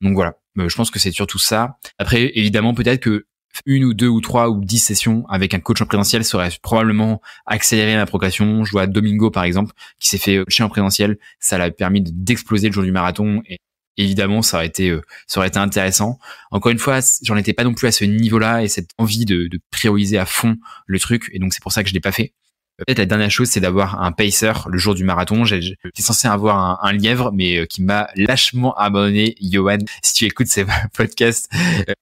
Donc voilà, euh, je pense que c'est surtout ça. Après, évidemment, peut-être que une ou deux ou trois ou dix sessions avec un coach en présentiel serait probablement accéléré ma progression. Je vois Domingo, par exemple, qui s'est fait chez en présentiel. Ça l'a permis d'exploser le jour du marathon et évidemment, ça aurait été, euh, ça aurait été intéressant. Encore une fois, j'en étais pas non plus à ce niveau-là et cette envie de, prioriser à fond le truc. Et donc, c'est pour ça que je l'ai pas fait. Euh, peut-être la dernière chose, c'est d'avoir un pacer le jour du marathon. J'étais censé avoir un, lièvre, mais euh, qui m'a lâchement abandonné. Johan, si tu écoutes ces podcasts,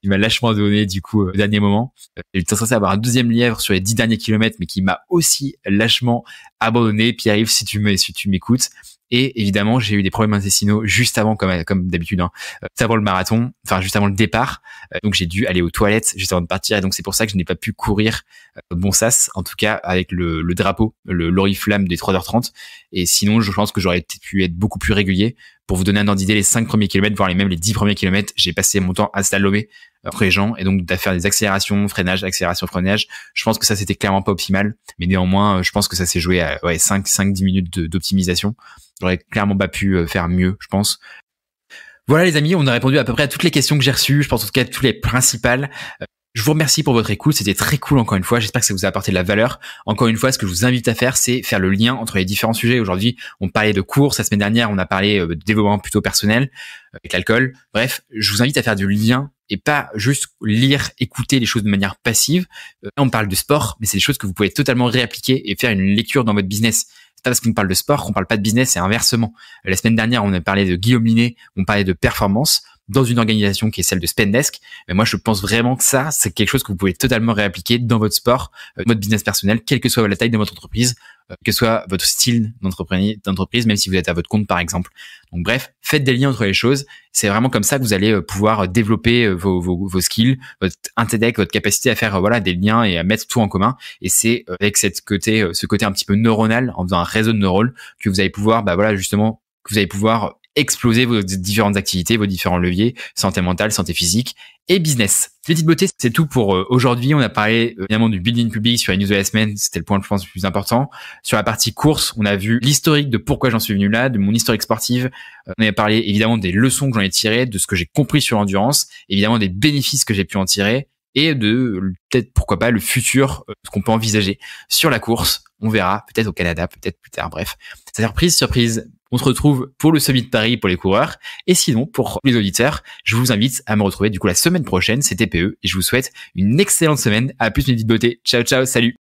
il m'a lâchement donné du coup au dernier moment. J'étais censé avoir un deuxième lièvre sur les dix derniers kilomètres, mais qui m'a aussi lâchement abandonné. Pierre-Yves, si tu m'écoutes, si et évidemment, j'ai eu des problèmes intestinaux juste avant, comme, d'habitude, hein, euh, juste avant le marathon, enfin juste avant le départ. Euh, donc j'ai dû aller aux toilettes juste avant de partir. Et donc c'est pour ça que je n'ai pas pu courir euh, bon sas, en tout cas avec le, drapeau, le l'oriflamme des 3h30. Et sinon, je pense que j'aurais pu être beaucoup plus régulier. Pour vous donner un ordre d'idée, les 5 premiers kilomètres, voire les même les 10 premiers kilomètres, j'ai passé mon temps à stallomé après les gens et donc de faire des accélérations, freinage, accélérations, freinage. Je pense que ça c'était clairement pas optimal, mais néanmoins euh, je pense que ça s'est joué à ouais, 5 5 10 minutes d'optimisation. J'aurais clairement pas pu euh, faire mieux, je pense. Voilà les amis, on a répondu à peu près à toutes les questions que j'ai reçues, je pense en tout cas à toutes les principales. Euh, je vous remercie pour votre écoute, c'était très cool encore une fois, j'espère que ça vous a apporté de la valeur. Encore une fois, ce que je vous invite à faire, c'est faire le lien entre les différents sujets. Aujourd'hui, on parlait de cours la semaine dernière, on a parlé de développement plutôt personnel avec l'alcool. Bref, je vous invite à faire du lien et pas juste lire, écouter les choses de manière passive. Euh, on parle de sport, mais c'est des choses que vous pouvez totalement réappliquer et faire une lecture dans votre business. C'est pas parce qu'on parle de sport qu'on parle pas de business et inversement. Euh, la semaine dernière, on a parlé de Guillaume Linet, on parlait de performance dans une organisation qui est celle de Spendesk. Mais moi, je pense vraiment que ça, c'est quelque chose que vous pouvez totalement réappliquer dans votre sport, dans euh, votre business personnel, quelle que soit la taille de votre entreprise, euh, que soit votre style d'entreprise, même si vous êtes à votre compte par exemple. Donc bref, faites des liens entre les choses. C'est vraiment comme ça que vous allez euh, pouvoir euh, développer vos, vos, vos skills, votre intellect, votre capacité à faire voilà des liens et à mettre tout en commun. Et c'est avec côté, ce côté un petit peu neuronal, en faisant un réseau de neurones, que vous allez pouvoir, bah voilà justement, que vous allez pouvoir exploser vos différentes activités, vos différents leviers, santé mentale, santé physique, et business. petite beauté c'est tout pour euh, aujourd'hui. On a parlé euh, évidemment du building public sur les news de la semaine, c'était le point je pense le plus important. Sur la partie course, on a vu l'historique de pourquoi j'en suis venu là, de mon historique sportive. Euh, on a parlé évidemment des leçons que j'en ai tirées, de ce que j'ai compris sur l'endurance, évidemment des bénéfices que j'ai pu en tirer et de peut-être pourquoi pas le futur ce qu'on peut envisager sur la course. On verra peut-être au Canada, peut-être plus tard. Bref, surprise, surprise. On se retrouve pour le sommet de Paris pour les coureurs. Et sinon, pour les auditeurs, je vous invite à me retrouver du coup la semaine prochaine, c'est TPE. Et je vous souhaite une excellente semaine. À plus, une petite beauté. Ciao, ciao, salut.